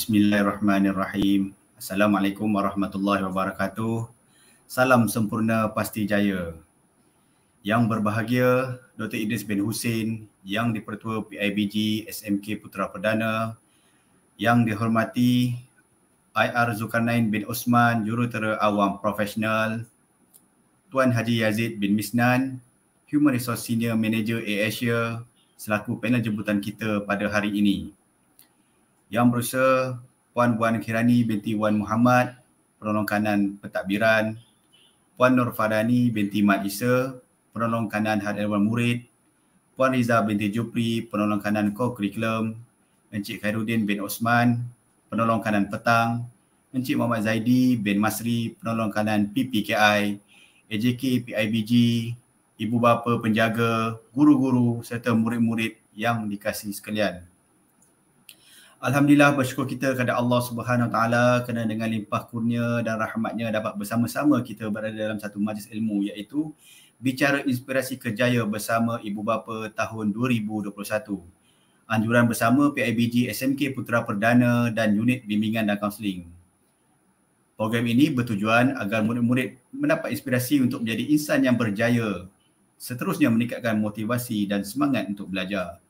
Bismillahirrahmanirrahim. Assalamualaikum warahmatullahi wabarakatuh. Salam sempurna pasti jaya. Yang berbahagia Dr. Idris bin Hussein, Yang di-Pertua PIBG SMK Putra Perdana, Yang dihormati IR Zulkarnain bin Osman, Jurutera Awam Profesional, Tuan Haji Yazid bin Misnan, Human Resource Senior Manager Asia selaku panel jemputan kita pada hari ini. Yang Berusaha Puan Puan Kirani binti Wan Muhammad Penolong Kanan petakbiran, Puan Nur Farani binti Mat Isa Penolong Kanan Hadirwan Murid Puan Riza binti Jupri Penolong Kanan co Encik Khairuddin bin Osman Penolong Kanan Petang Encik Muhammad Zaidi bin Masri Penolong Kanan PPKI AJK PIBG Ibu bapa penjaga, guru-guru serta murid-murid yang dikasihi sekalian. Alhamdulillah bersyukur kita kepada Allah Subhanahu Wa Taala kerana dengan limpah kurnia dan rahmatnya dapat bersama-sama kita berada dalam satu majlis ilmu iaitu bicara inspirasi kejaya bersama ibu bapa tahun 2021. Anjuran bersama PIBG SMK Putra Perdana dan unit bimbingan dan kaunseling. Program ini bertujuan agar murid-murid mendapat inspirasi untuk menjadi insan yang berjaya seterusnya meningkatkan motivasi dan semangat untuk belajar.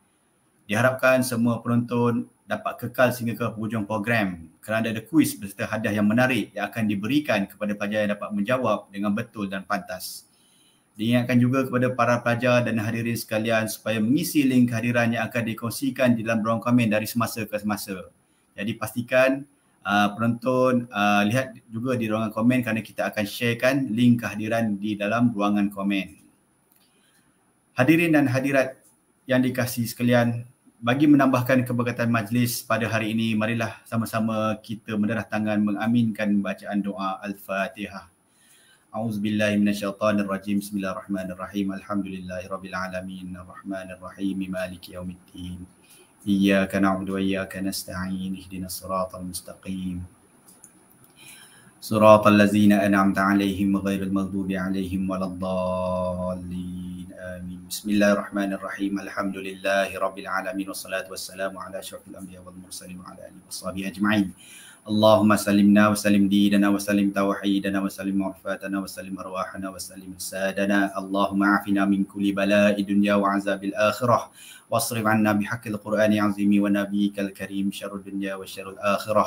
Diharapkan semua penonton dapat kekal sehingga ke hujung program kerana ada kuis berserta hadiah yang menarik yang akan diberikan kepada pelajar yang dapat menjawab dengan betul dan pantas. Diingatkan juga kepada para pelajar dan hadirin sekalian supaya mengisi link kehadiran yang akan dikongsikan di dalam ruang komen dari semasa ke semasa. Jadi pastikan uh, penonton uh, lihat juga di ruangan komen kerana kita akan sharekan link kehadiran di dalam ruangan komen. Hadirin dan hadirat yang dikasih sekalian, bagi menambahkan keberkatan majlis pada hari ini, marilah sama-sama kita mendarah tangan mengaminkan bacaan doa Al-Fatihah. A'udzubillahi minasyaitonirrajim. Bismillahirrahmanirrahim. Alhamdulillahirabbil alamin. Arrahmanirrahim. Maliki yaumiddin. Iyyaka na'budu wa iyyaka nasta'in. Ihdinas siratal mustaqim. Siratal ladzina an'amta 'alaihim ghairil maghdubi 'alaihim waladdallin. آمين بسم الله الرحمن الرحيم الحمد لله رب العالمين والصلاة والسلام على أشرف الأنبياء والمرسلين وعلى آله وصحبه أجمعين اللهم سلمنا وسلم ديننا وسلم توحيدنا وسلم معرفاتنا وسلم أرواحنا وسلم سادنا اللهم عافنا من كل بلاء الدنيا وعذاب الآخرة واصرف عنا بحق القرآن العظيم ونبيك الكريم شر الدنيا وشر الآخرة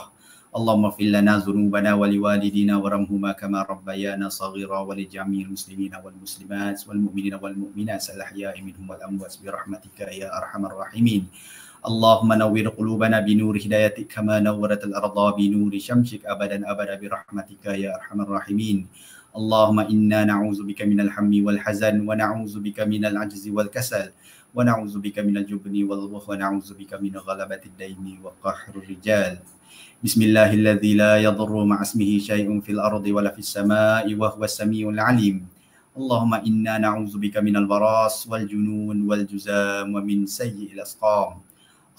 اللهم اغفر لنا ذنوبنا ولوالدينا وارحمهما كما ربيانا صغيرا ولجميع المسلمين والمسلمات والمؤمنين والمؤمنات الاحياء منهم والاموات برحمتك يا ارحم الراحمين اللهم نور قلوبنا بنور هدايتك كما نورت الارض بنور شمسك ابدا ابدا برحمتك يا ارحم الراحمين اللهم انا نعوذ بك من الهم والحزن ونعوذ بك من العجز والكسل ونعوذ بك من الجبن والبخل ونعوذ بك من غلبه الدين وقهر الرجال بسم الله الذي لا يضر مع اسمه شيء في الأرض ولا في السماء وهو السميع العليم اللهم إنا نعوذ بك من البراس والجنون والجزام ومن سيء الأسقام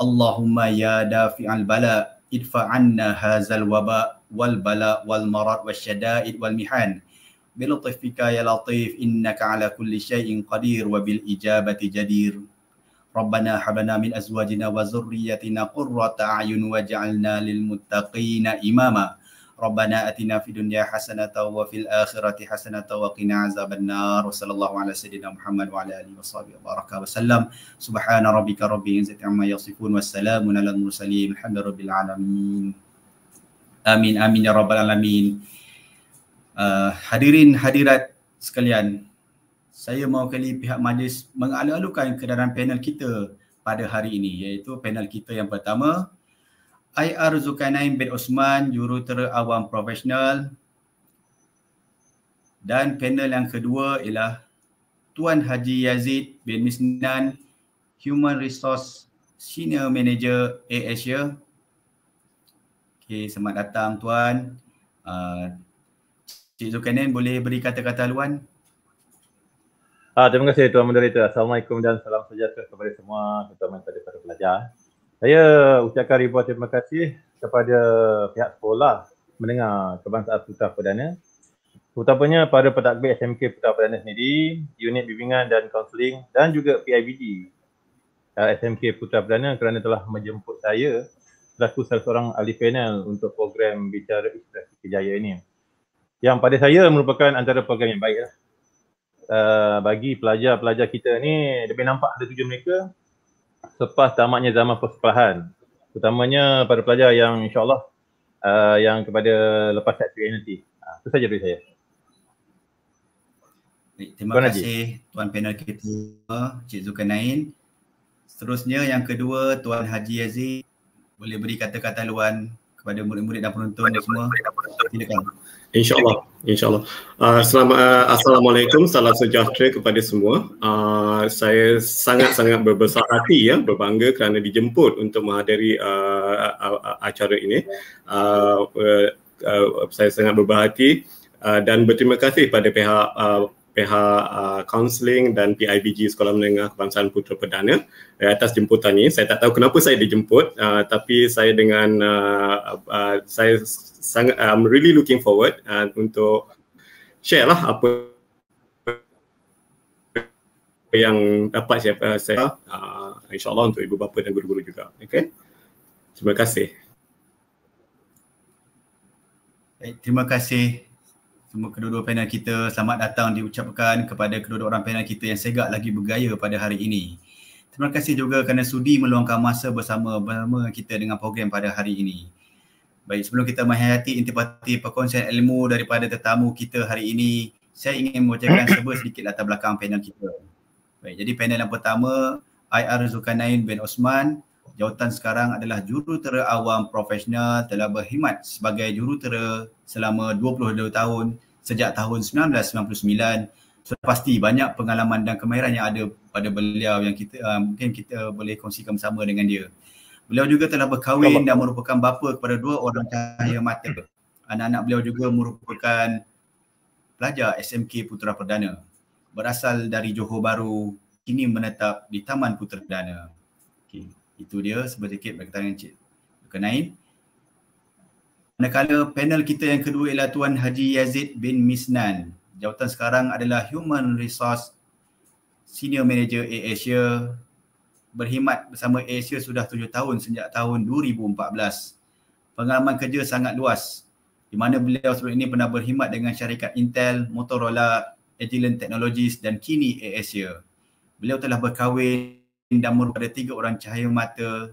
اللهم يا دافع البلاء ادفع عنا هذا الوباء والبلاء والمرض والشدائد والمحن بلطفك يا لطيف إنك على كل شيء قدير وبالإجابة جدير ربنا هب لنا من ازواجنا وذريتنا قرة اعين واجعلنا للمتقين اماما ربنا اتنا في الدنيا حسنه وفي الاخره حسنه وقنا عذاب النار وصلى الله على سيدنا محمد وعلى اله وصحبه وبارك وسلم سبحان ربك رب العزه عما يصفون والسلام على المرسلين الحمد لله رب العالمين امين امين يا رب العالمين uh, hadirin hadirat sekalian saya mewakili pihak majlis mengalu-alukan kedaran panel kita pada hari ini iaitu panel kita yang pertama IR Zulkainain bin Osman, Jurutera Awam Profesional dan panel yang kedua ialah Tuan Haji Yazid bin Misnan, Human Resource Senior Manager A-Asia. Okay, selamat datang Tuan. Uh, Cik Zulkainain boleh beri kata-kata luan? Ah, terima kasih Tuan Moderator. Assalamualaikum dan salam sejahtera kepada semua terutama kepada para pelajar. Saya ucapkan ribuan terima kasih kepada pihak sekolah mendengar kebangsaan Putra Perdana. Terutamanya pada pentadbir SMK Putra Perdana sendiri, unit bimbingan dan kaunseling dan juga PIBD ah, SMK Putra Perdana kerana telah menjemput saya selaku salah seorang ahli panel untuk program Bicara Ekspresi Kejaya ini. Yang pada saya merupakan antara program yang baik. Uh, bagi pelajar-pelajar kita ni lebih nampak ada tujuan mereka selepas tamatnya zaman persekolahan. Terutamanya pada pelajar yang insyaAllah uh, yang kepada lepas set period nanti. Ha, itu sahaja dari saya. Baik, terima Tuan kasih Najib. Tuan Panel kita, Cik Zulkarnain. Seterusnya yang kedua, Tuan Haji Yazid boleh beri kata-kata luan kepada murid-murid dan penonton dan semua silakan insyaallah insyaallah uh, selamat uh, assalamualaikum salam sejahtera kepada semua uh, saya sangat-sangat berbesar hati ya berbangga kerana dijemput untuk menghadiri uh, acara ini uh, uh, uh, saya sangat berbahati uh, dan berterima kasih pada pihak uh, PH kaunseling uh, dan PIBG Sekolah Menengah Kebangsaan Putra Perdana uh, atas jemputan ini. Saya tak tahu kenapa saya dijemput uh, tapi saya dengan uh, uh, saya sangat I'm really looking forward uh, untuk share lah apa yang dapat saya uh, saya uh, insyaallah untuk ibu bapa dan guru-guru juga. Okay. Terima kasih. terima kasih kedua-dua panel kita selamat datang diucapkan kepada kedua-dua orang panel kita yang segak lagi bergaya pada hari ini. Terima kasih juga kerana sudi meluangkan masa bersama bersama kita dengan program pada hari ini. Baik, sebelum kita menghayati intipati perkongsian ilmu daripada tetamu kita hari ini, saya ingin membacakan sebuah sedikit latar belakang panel kita. Baik, jadi panel yang pertama, IR Zulkanain bin Osman, jawatan sekarang adalah jurutera awam profesional telah berkhidmat sebagai jurutera selama 22 tahun sejak tahun 1999 sudah pasti banyak pengalaman dan kemahiran yang ada pada beliau yang kita uh, mungkin kita boleh kongsikan bersama dengan dia. Beliau juga telah berkahwin dan merupakan bapa kepada dua orang cahaya mata. Anak-anak beliau juga merupakan pelajar SMK Putra Perdana. Berasal dari Johor Bahru, kini menetap di Taman Putra Perdana. Okay. Itu dia sebentar sikit berkaitan dengan Cik Kenain. Manakala panel kita yang kedua ialah Tuan Haji Yazid bin Misnan. Jawatan sekarang adalah Human Resource Senior Manager Air Asia berkhidmat bersama Air Asia sudah tujuh tahun sejak tahun 2014. Pengalaman kerja sangat luas di mana beliau sebelum ini pernah berkhidmat dengan syarikat Intel, Motorola, Agilent Technologies dan kini Air Asia. Beliau telah berkahwin dan merupakan tiga orang cahaya mata,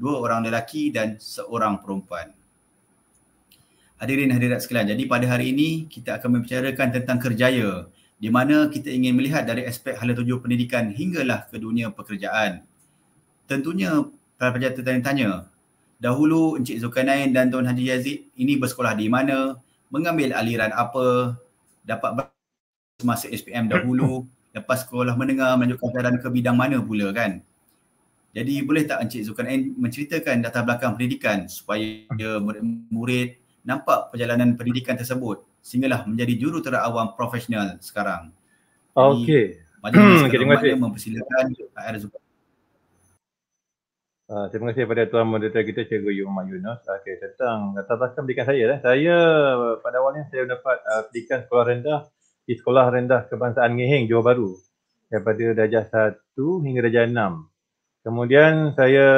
dua orang lelaki dan seorang perempuan. Hadirin hadirat sekalian, jadi pada hari ini kita akan membicarakan tentang kerjaya di mana kita ingin melihat dari aspek hala tuju pendidikan hinggalah ke dunia pekerjaan. Tentunya pelajar tertanya-tanya, dahulu Encik Zulkarnain dan Tuan Haji Yazid ini bersekolah di mana, mengambil aliran apa, dapat semasa SPM dahulu, lepas sekolah menengah melanjutkan pelajaran ke bidang mana pula kan? Jadi boleh tak Encik Zulkarnain menceritakan data belakang pendidikan supaya murid-murid nampak perjalanan pendidikan tersebut sehinggalah menjadi jurutera awam profesional sekarang. Okey. Majlis hmm, terima kasih. mempersilakan Air Zubat. Uh, ah, terima kasih kepada Tuan Moderator kita Cikgu Yumak Yunus. Okey, tentang tambahkan pendidikan saya lah. Saya pada awalnya saya mendapat uh, pendidikan sekolah rendah di Sekolah Rendah Kebangsaan Ngeheng, Johor Bahru daripada darjah 1 hingga darjah 6. Kemudian saya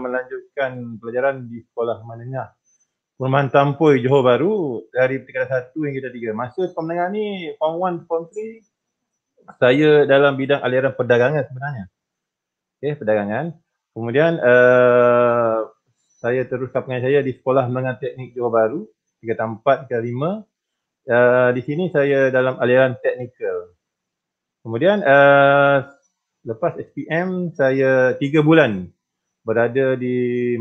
melanjutkan pelajaran di Sekolah Menengah permainan tampoi Johor Baru dari peringkat satu hingga ke tiga. Masa form menengah ni, form one, form three, saya dalam bidang aliran perdagangan sebenarnya. Okey, perdagangan. Kemudian uh, saya teruskan pengajian saya di sekolah menengah teknik Johor Baru, tiga tempat, ke lima. Uh, di sini saya dalam aliran teknikal. Kemudian uh, lepas SPM saya tiga bulan berada di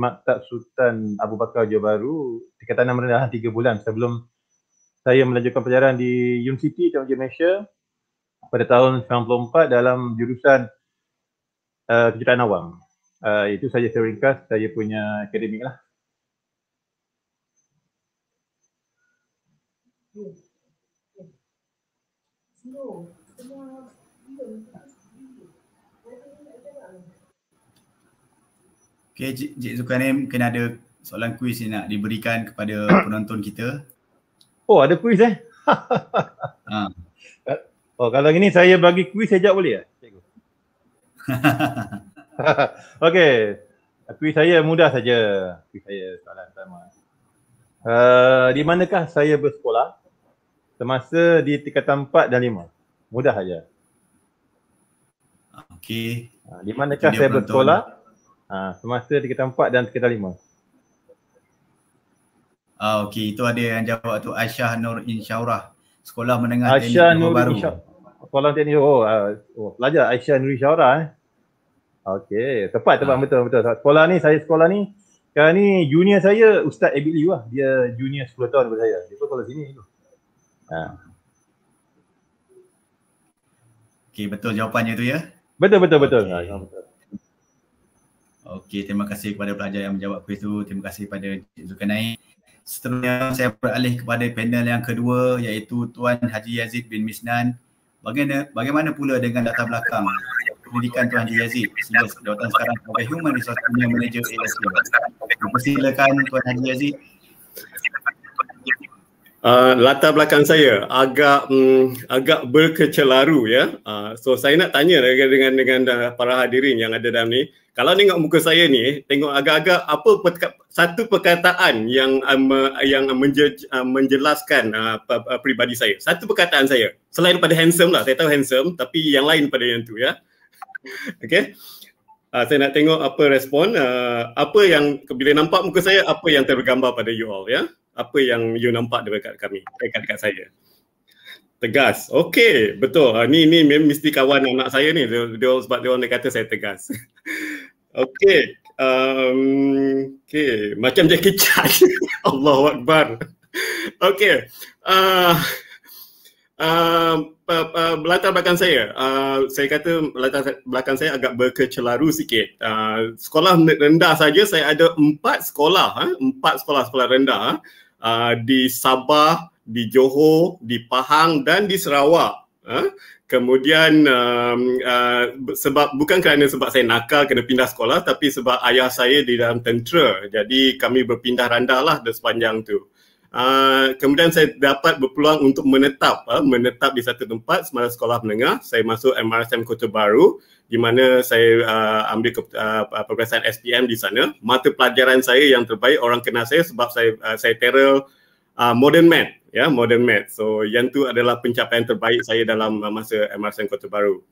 Maktab Sultan Abu Bakar Johor Baru tingkatan rendah 3 lah, bulan sebelum saya melanjutkan pelajaran di University of Malaysia pada tahun 1994 dalam jurusan uh, eh, kejutan awam. Uh, itu saja saya ringkas saya punya akademik lah. Hmm. Hmm. Hmm. Okay, Cik cik Zulkarnim, mungkin ada soalan kuis yang nak diberikan kepada penonton kita. Oh, ada kuis eh? ha. Oh, kalau ini saya bagi kuis, saya boleh ya? Eh? Okay, kuis saya mudah saja. Kuis saya soalan pertama. Uh, di manakah saya bersekolah semasa di tingkatan 4 dan 5? Mudah saja. Okay. Uh, ah, di manakah saya bersekolah? Penonton. Ha, semasa di kita empat dan kita lima. Ah okey itu ada yang jawab tu Aisyah Nur Insyaurah Sekolah Menengah Aisyah Teknik Baru. Aisyah Sekolah Teknik Johor. Oh, ah, oh, pelajar Aisyah Nur Insyaurah eh. Okey, tepat tepat ha. betul betul. Sekolah ni saya sekolah ni sekarang ni junior saya Ustaz Abid Liu lah. Dia junior 10 tahun daripada saya. Dia pun sekolah sini tu. Ha. Ah. Okey betul jawapannya tu ya. Betul betul betul. Okay. Ha, betul. Okey, terima kasih kepada pelajar yang menjawab kuis tu. Terima kasih kepada Encik Zulkarnain. Seterusnya saya beralih kepada panel yang kedua iaitu Tuan Haji Yazid bin Misnan. Bagaimana bagaimana pula dengan data belakang pendidikan Tuan Haji Yazid sehingga jawatan sekarang sebagai Human Resource Senior Manager ASU? Dipersilakan Tuan Haji Yazid. Uh, latar belakang saya agak um, agak berkecelaru ya. Uh, so saya nak tanya dengan dengan, dengan para hadirin yang ada dalam ni kalau tengok muka saya ni tengok agak-agak apa perka- satu perkataan yang um, yang menje- uh, menjelaskan uh, uh, peribadi saya satu perkataan saya selain pada handsome lah saya tahu handsome tapi yang lain pada yang tu ya okay? uh, saya nak tengok apa respon uh, apa yang bila nampak muka saya apa yang tergambar pada you all ya apa yang you nampak dekat kami dekat dekat saya tegas Okay, betul uh, ni ni mesti kawan anak saya ni dia, dia sebab dia orang dia kata saya tegas Okay. Um, okay. Macam dia kecat. Allahu Akbar. Okay. Uh, uh, uh, belakang belakang saya, uh, saya kata belakang belakang saya agak berkecelaru sikit. Uh, sekolah rendah saja saya ada empat sekolah, ha? empat sekolah sekolah rendah ha? uh, di Sabah, di Johor, di Pahang dan di Sarawak. Ha? Kemudian um, uh, sebab bukan kerana sebab saya nakal kena pindah sekolah tapi sebab ayah saya di dalam tentera. Jadi kami berpindah randalah di sepanjang tu. Uh, kemudian saya dapat berpeluang untuk menetap uh, menetap di satu tempat semasa sekolah menengah. Saya masuk MRSM Kota Baru di mana saya uh, ambil ke, uh, uh perbelasan SPM di sana. Mata pelajaran saya yang terbaik orang kenal saya sebab saya uh, saya terer uh, modern math ya modern math. So yang tu adalah pencapaian terbaik saya dalam uh, masa MRSN Kota Baru.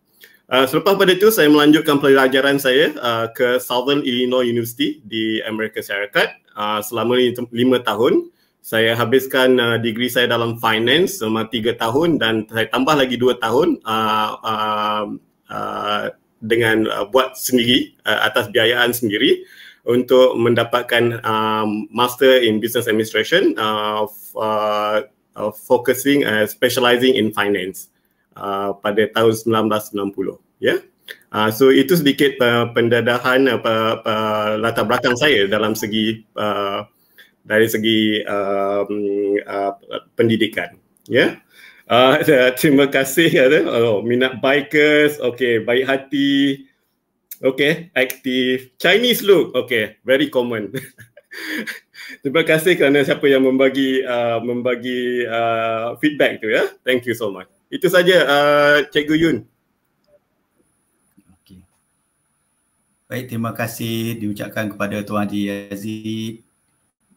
Uh, selepas pada itu saya melanjutkan pelajaran saya uh, ke Southern Illinois University di Amerika Syarikat uh, selama lima tahun. Saya habiskan uh, degree saya dalam finance selama tiga tahun dan saya tambah lagi dua tahun uh, uh, uh, dengan uh, buat sendiri uh, atas biayaan sendiri untuk mendapatkan um, master in business administration uh, uh, uh, focusing uh, specializing in finance uh, pada tahun 1990. ya yeah? uh, so itu sedikit uh, pendedahan uh, uh, latar belakang saya dalam segi uh, dari segi uh, uh, pendidikan ya yeah? uh, terima kasih ya oh, minat bikers Okay, baik hati Okay, active. Chinese look. Okay, very common. Terima kasih kerana siapa yang membagi uh, membagi uh, feedback tu ya. Thank you so much. Itu saja uh, Cikgu Yun. Okay. Baik, terima kasih diucapkan kepada Tuan Haji Aziz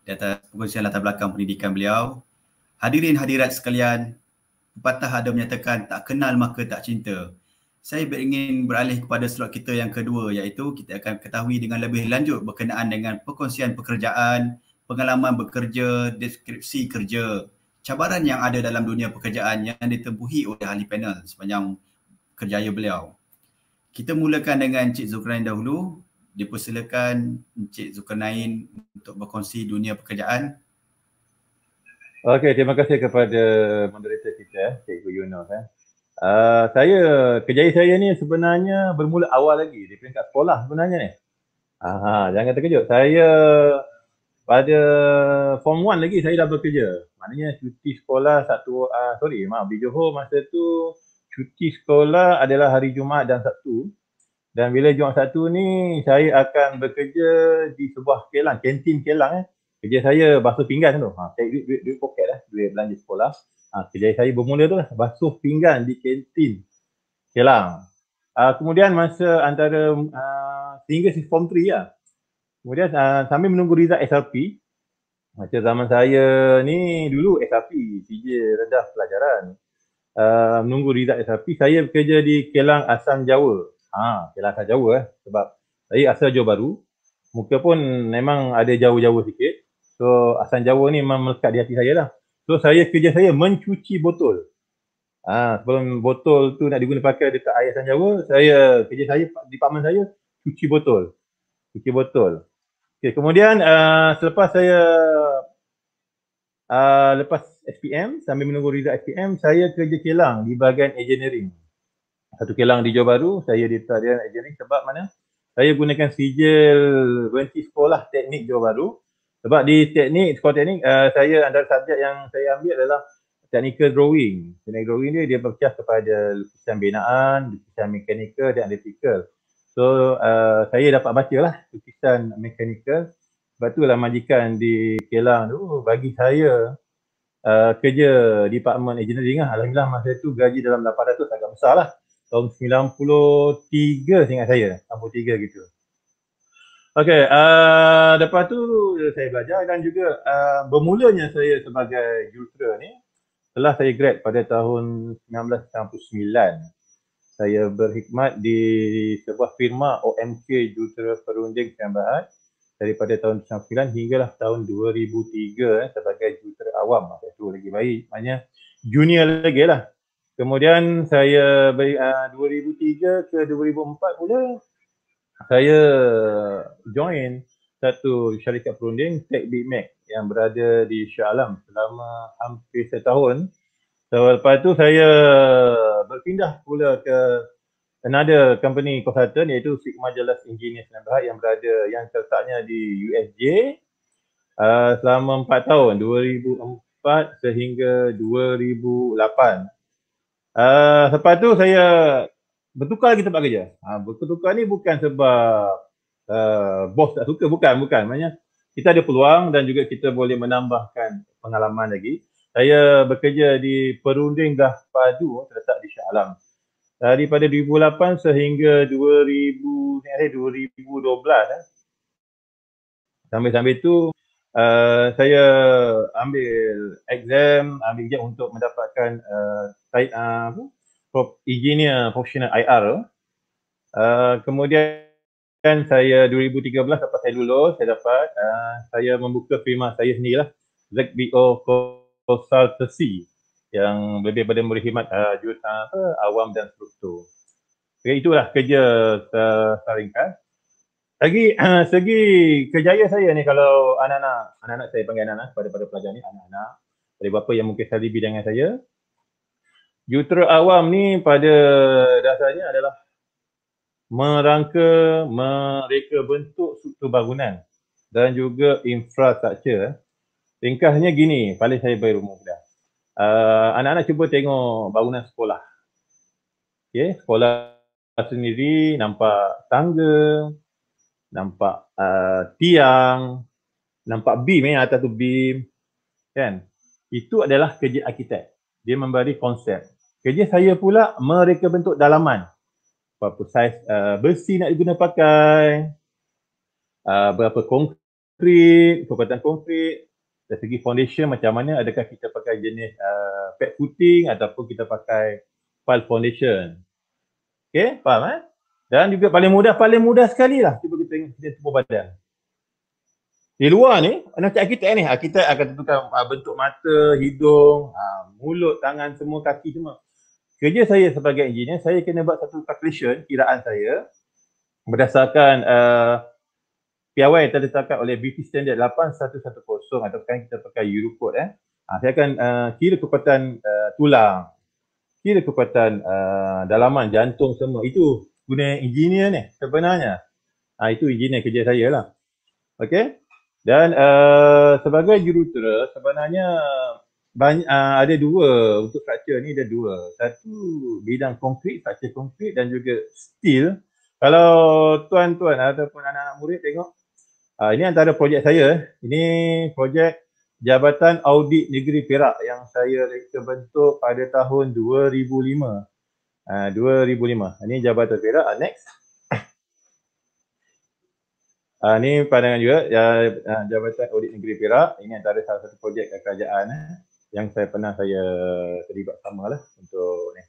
di atas pengurusan latar belakang pendidikan beliau. Hadirin hadirat sekalian, pepatah ada menyatakan tak kenal maka tak cinta saya ingin beralih kepada slot kita yang kedua iaitu kita akan ketahui dengan lebih lanjut berkenaan dengan perkongsian pekerjaan, pengalaman bekerja, deskripsi kerja, cabaran yang ada dalam dunia pekerjaan yang ditempuhi oleh ahli panel sepanjang kerjaya beliau. Kita mulakan dengan Cik Zulkarnain dahulu. Dipersilakan Cik Zulkarnain untuk berkongsi dunia pekerjaan. Okey, terima kasih kepada moderator kita, Cikgu Yunus. Eh. Ah, saya kerjaya saya ni sebenarnya bermula awal lagi di peringkat sekolah sebenarnya ni. Aha, jangan terkejut. Saya pada form 1 lagi saya dah bekerja. Maknanya cuti sekolah satu uh, sorry maaf di Johor masa tu cuti sekolah adalah hari Jumaat dan Sabtu. Dan bila Jumaat Sabtu ni saya akan bekerja di sebuah kelang, kantin kelang eh. Kerja saya basuh pinggan tu. Ha, saya duit, duit, duit poket lah, duit belanja sekolah ha, kerjaya saya bermula tu lah. Basuh pinggan di kantin Kelang. Ha, ah, kemudian masa antara ha, sehingga si form 3 lah. Kemudian ha, sambil menunggu result SRP, macam zaman saya ni dulu SRP, CJ rendah pelajaran. Uh, menunggu result SRP, saya bekerja di Kelang Asam Jawa. Ha, Kelang Asam Jawa eh, sebab saya asal Jawa Baru. Muka pun memang ada jauh-jauh sikit. So Asam Jawa ni memang melekat di hati saya lah. So saya kerja saya mencuci botol. Ha, sebelum botol tu nak digunakan pakai dekat air San saya kerja saya di department saya cuci botol. Cuci botol. Okey, kemudian uh, selepas saya uh, lepas SPM sambil menunggu result SPM, saya kerja kilang di bahagian engineering. Satu kilang di Johor Bahru, saya di tarian engineering sebab mana? Saya gunakan sijil berhenti sekolah teknik Johor Bahru. Sebab di teknik, sekolah teknik, uh, saya antara subjek yang saya ambil adalah technical drawing. Technical drawing ni dia berkias kepada lukisan binaan, lukisan mekanikal dan electrical. So uh, saya dapat baca lah lukisan mekanikal. Sebab tu lah majikan di Kelang tu bagi saya uh, kerja Department Engineering lah. Alhamdulillah masa tu gaji dalam 800 agak besar lah. Tahun 93 saya ingat saya, 93 gitu. Okey, uh, lepas tu saya belajar dan juga uh, bermulanya saya sebagai jurutera ni setelah saya grad pada tahun 1999. Saya berkhidmat di sebuah firma OMK Jurutera Perunding Tambahan daripada tahun 1999 hinggalah tahun 2003 eh, sebagai jurutera awam. Masa tu lagi baik, maknanya junior lagi lah. Kemudian saya uh, 2003 ke 2004 mula saya join satu syarikat perunding Tech Big Mac yang berada di Shah Alam selama hampir setahun. Selepas itu saya berpindah pula ke another company consultant iaitu Sigma Jelas Engineers Senang yang berada yang terletaknya di USJ uh, selama empat tahun 2004 sehingga 2008. Uh, selepas itu saya bertukar lagi tempat kerja. Ha, bertukar ni bukan sebab uh, bos tak suka, bukan, bukan. Maksudnya kita ada peluang dan juga kita boleh menambahkan pengalaman lagi. Saya bekerja di Perunding Dah Padu oh, terletak di Shah Alam. Uh, daripada 2008 sehingga 2012 eh, eh, eh. Sambil-sambil tu uh, saya ambil exam, ambil ujian untuk mendapatkan uh, tait, uh, prof, engineer uh, professional IR. Uh, kemudian saya 2013 dapat saya dulu, saya dapat uh, saya membuka firma saya lah, ZBO Consultancy yang lebih pada berkhidmat uh, jurusan apa, awam dan struktur. Jadi itulah kerja seringkas. Lagi uh, segi kejayaan saya ni kalau anak-anak, anak-anak saya panggil anak-anak kepada pada pelajar ni anak-anak. Ada beberapa yang mungkin saya di dengan saya, jutera awam ni pada dasarnya adalah merangka mereka bentuk struktur bangunan dan juga infrastruktur. Ringkasnya gini, paling saya beri rumah kita. Uh, ah, anak-anak cuba tengok bangunan sekolah. Okay, sekolah sendiri nampak tangga, nampak uh, tiang, nampak beam eh, atas tu beam. Kan? Itu adalah kerja arkitek. Dia memberi konsep. Kerja saya pula mereka bentuk dalaman. Berapa saiz uh, besi nak diguna pakai, uh, eh, berapa konkrit, kekuatan konkrit, dari segi foundation macam mana, adakah kita pakai jenis uh, eh, pad footing ataupun kita pakai file foundation. Okay, faham eh? Dan juga paling mudah, paling mudah sekali lah. Cuba kita tengok kita tumpu badan. Di luar ni, anak cik kita ni, kita akan tentukan bentuk mata, hidung, mulut, tangan semua, kaki semua kerja saya sebagai engineer saya kena buat satu calculation kiraan saya berdasarkan uh, piawai yang ditetapkan oleh BT standard 8110 ataupun kita pakai Euro code eh ha, saya akan uh, kira kekuatan uh, tulang kira kekuatan uh, dalaman jantung semua itu guna engineer ni sebenarnya ha, itu engineer kerja saya lah Okay, dan uh, sebagai jurutera sebenarnya banyak, uh, ada dua untuk fraktur ni ada dua. Satu bidang konkrit, fraktur konkrit dan juga steel. Kalau tuan-tuan ataupun anak-anak murid tengok, uh, ini antara projek saya. Ini projek Jabatan Audit Negeri Perak yang saya reka bentuk pada tahun 2005. Uh, 2005. Ini Jabatan Perak. Uh, next. Uh, ini pandangan juga uh, Jabatan Audit Negeri Perak. Ini antara salah satu projek kerajaan. Uh yang saya pernah saya terlibat sama lah untuk ni.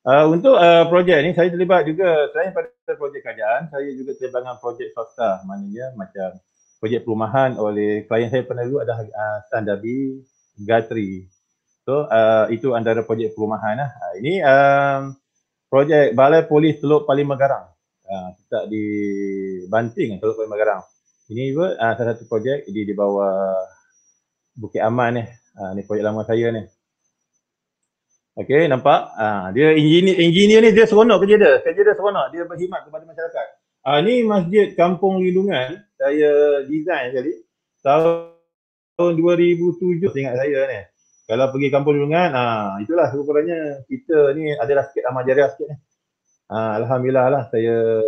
Uh, untuk uh, projek ni saya terlibat juga selain pada projek kerajaan, saya juga terlibat dengan projek swasta maknanya macam projek perumahan oleh klien saya pernah dulu ada uh, San Gatri. So uh, itu antara projek perumahan lah. Uh, ini um, projek Balai Polis Teluk Paling Megarang. Uh, di Banting Teluk Paling Megarang. Ini juga uh, salah satu projek di, di bawah Bukit Aman ni. Ha, ni projek lama saya ni. Okey, nampak? Ha, dia engineer, engineer ni dia seronok kerja dia. Kerja dia seronok. Dia berkhidmat kepada masyarakat. Ha, ni masjid kampung lindungan. Saya design sekali. Tahun 2007 ingat saya ni. Kalau pergi kampung lindungan, ha, itulah sekurang-kurangnya kita ni adalah sikit amal jariah sikit ni. Ha, Alhamdulillah lah saya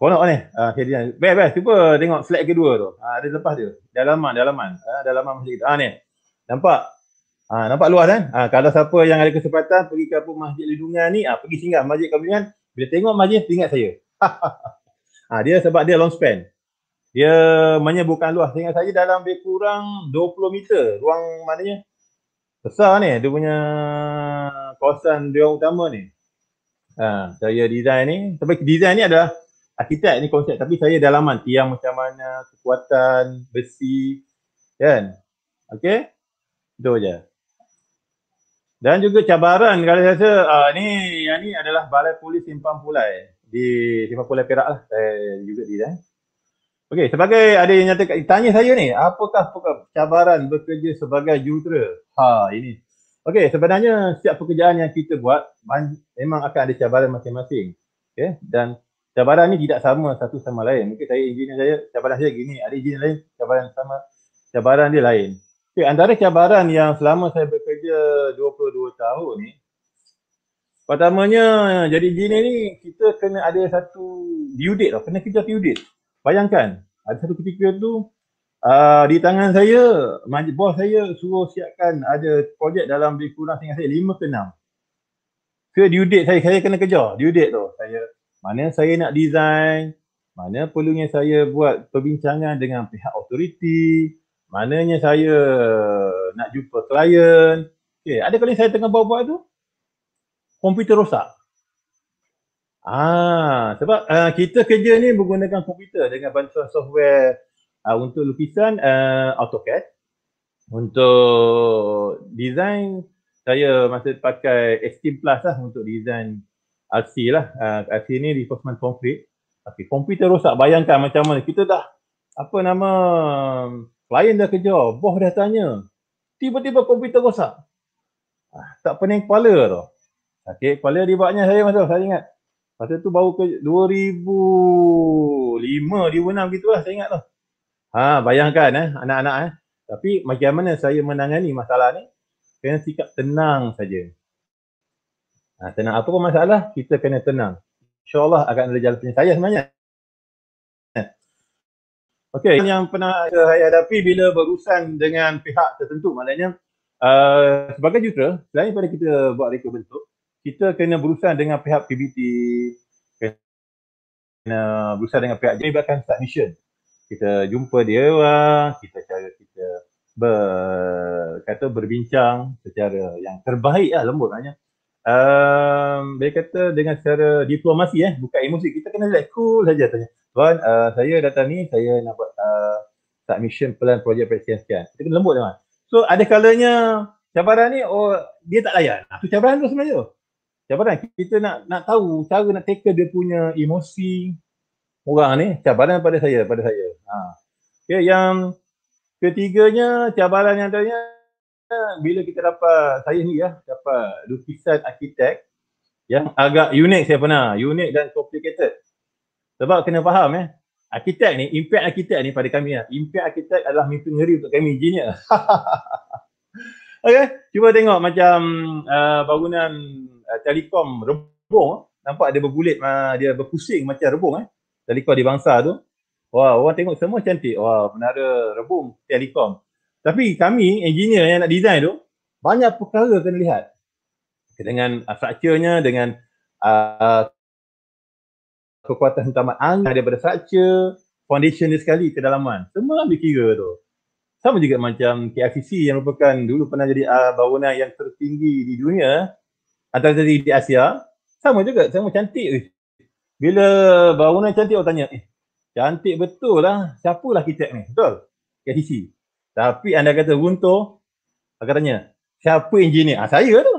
Konok ni. Ah uh, kejadian. Best cuba tengok slide kedua tu. Ah uh, lepas dia. Dalaman dalaman. Ah dalaman masjid. Ah uh, ni. Nampak? Ah nampak luas kan? Ah kalau siapa yang ada kesempatan pergi ke kampung Masjid Lidungan ni, ah pergi singgah Masjid Kampungan, bila tengok masjid ingat saya. Ah uh, dia sebab dia long span. Dia maknanya bukan luas. Saya ingat saya dalam lebih kurang 20 meter. Ruang maknanya besar ni. Dia punya kawasan dia utama ni. Ha, saya design ni. Tapi design ni adalah arkitek ni konsep tapi saya dalaman tiang macam mana, kekuatan, besi kan. Okey. Itu aja. Dan juga cabaran kalau saya rasa uh, ni yang ni adalah balai polis simpan pulai di simpan pulai Perak lah saya juga di sana. Okey, sebagai ada yang nyata tanya saya ni, apakah cabaran bekerja sebagai jurutera? Ha, ini. Okey, sebenarnya setiap pekerjaan yang kita buat memang akan ada cabaran masing-masing. Okey, dan cabaran ni tidak sama satu sama lain. Mungkin saya engineer saya, cabaran saya gini. Ada engineer lain, cabaran sama. Cabaran dia lain. Okey, antara cabaran yang selama saya bekerja 22 tahun ni, pertamanya jadi engineer ni, kita kena ada satu due date lah. Kena kerja due date. Bayangkan, ada satu ketika tu, uh, di tangan saya, bos saya suruh siapkan ada projek dalam lebih kurang saya, lima ke enam. Ke due date saya, saya kena kejar due date tu. Saya mana saya nak design, mana perlunya saya buat perbincangan dengan pihak authority, mananya saya nak jumpa klien. Okay, ada kali saya tengah buat-buat tu, komputer rosak. Ah, sebab uh, kita kerja ni menggunakan komputer dengan bantuan software uh, untuk lukisan uh, AutoCAD. Untuk design saya masih pakai Esteem Plus lah untuk design RC lah. Uh, ah, RC ni reinforcement concrete. Okay, komputer rosak. Bayangkan macam mana. Kita dah, apa nama, klien dah kerja. Boh dah tanya. Tiba-tiba komputer rosak. Ah, tak pening kepala tu. Sakit kepala ribatnya saya masa saya ingat. Masa tu baru ke 2005, 2006 gitu lah saya ingat tu. Ha, bayangkan eh, anak-anak eh. Tapi macam mana saya menangani masalah ni? Kena sikap tenang saja. Ha, tenang apa pun masalah, kita kena tenang. InsyaAllah akan ada jalan penyelesaian sebenarnya. Okey, yang pernah saya hadapi bila berurusan dengan pihak tertentu, maknanya uh, eh, sebagai jutera, selain pada kita buat reka bentuk, kita kena berurusan dengan pihak PBT, kena berurusan dengan pihak jadi bahkan submission. Kita jumpa dia orang, kita cara kita ber, kata berbincang secara yang terbaik lah lembut maknanya um, dia kata dengan secara diplomasi eh bukan emosi kita kena relax cool saja tuan uh, saya datang ni saya nak buat uh, submission plan projek presiden sekian kita kena lembut tuan so ada kalanya cabaran ni oh dia tak layan nah, tu cabaran tu sebenarnya cabaran kita nak nak tahu cara nak tackle dia punya emosi orang ni cabaran pada saya pada saya ha. Okay, yang ketiganya cabaran yang tanya bila kita dapat saya ni ya dapat lukisan arkitek yang agak unik saya pernah unik dan complicated sebab kena faham eh arkitek ni impact arkitek ni pada kami lah impact arkitek adalah mimpi ngeri untuk kami jinnya okey cuba tengok macam uh, bangunan uh, telekom rebung oh. nampak ada bergulit uh, dia berpusing macam rebung eh telekom di bangsa tu wah orang tengok semua cantik wah menara rebung telekom tapi kami engineer yang nak design tu banyak perkara kena lihat. Dengan uh, ah, structure-nya dengan uh, kekuatan hentaman angin daripada structure, foundation dia sekali kedalaman. Semua ambil kira tu. Sama juga macam KFC yang merupakan dulu pernah jadi uh, bangunan yang tertinggi di dunia antara tadi di Asia. Sama juga, sama cantik. Eh. Bila bangunan cantik orang tanya, eh, cantik betul lah. Siapalah kita ni? Betul? KFC. Tapi anda kata runtuh, katanya siapa engineer? Ha, saya tu.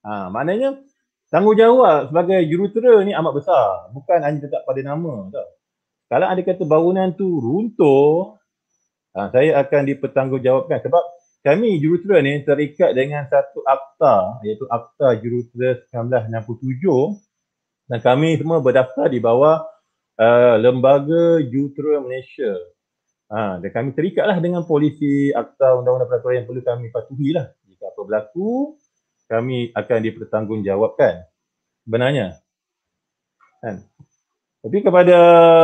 Ha, maknanya tanggungjawab lah sebagai jurutera ni amat besar. Bukan hanya tetap pada nama. Tak? Kalau anda kata bangunan tu runtuh, ha, saya akan dipertanggungjawabkan sebab kami jurutera ni terikat dengan satu akta iaitu akta jurutera 1967 dan kami semua berdaftar di bawah uh, lembaga jurutera Malaysia Ha, dan kami terikatlah dengan polisi akta undang-undang peraturan yang perlu kami patuhi lah. Jika apa berlaku, kami akan dipertanggungjawabkan. Sebenarnya. Kan? Tapi kepada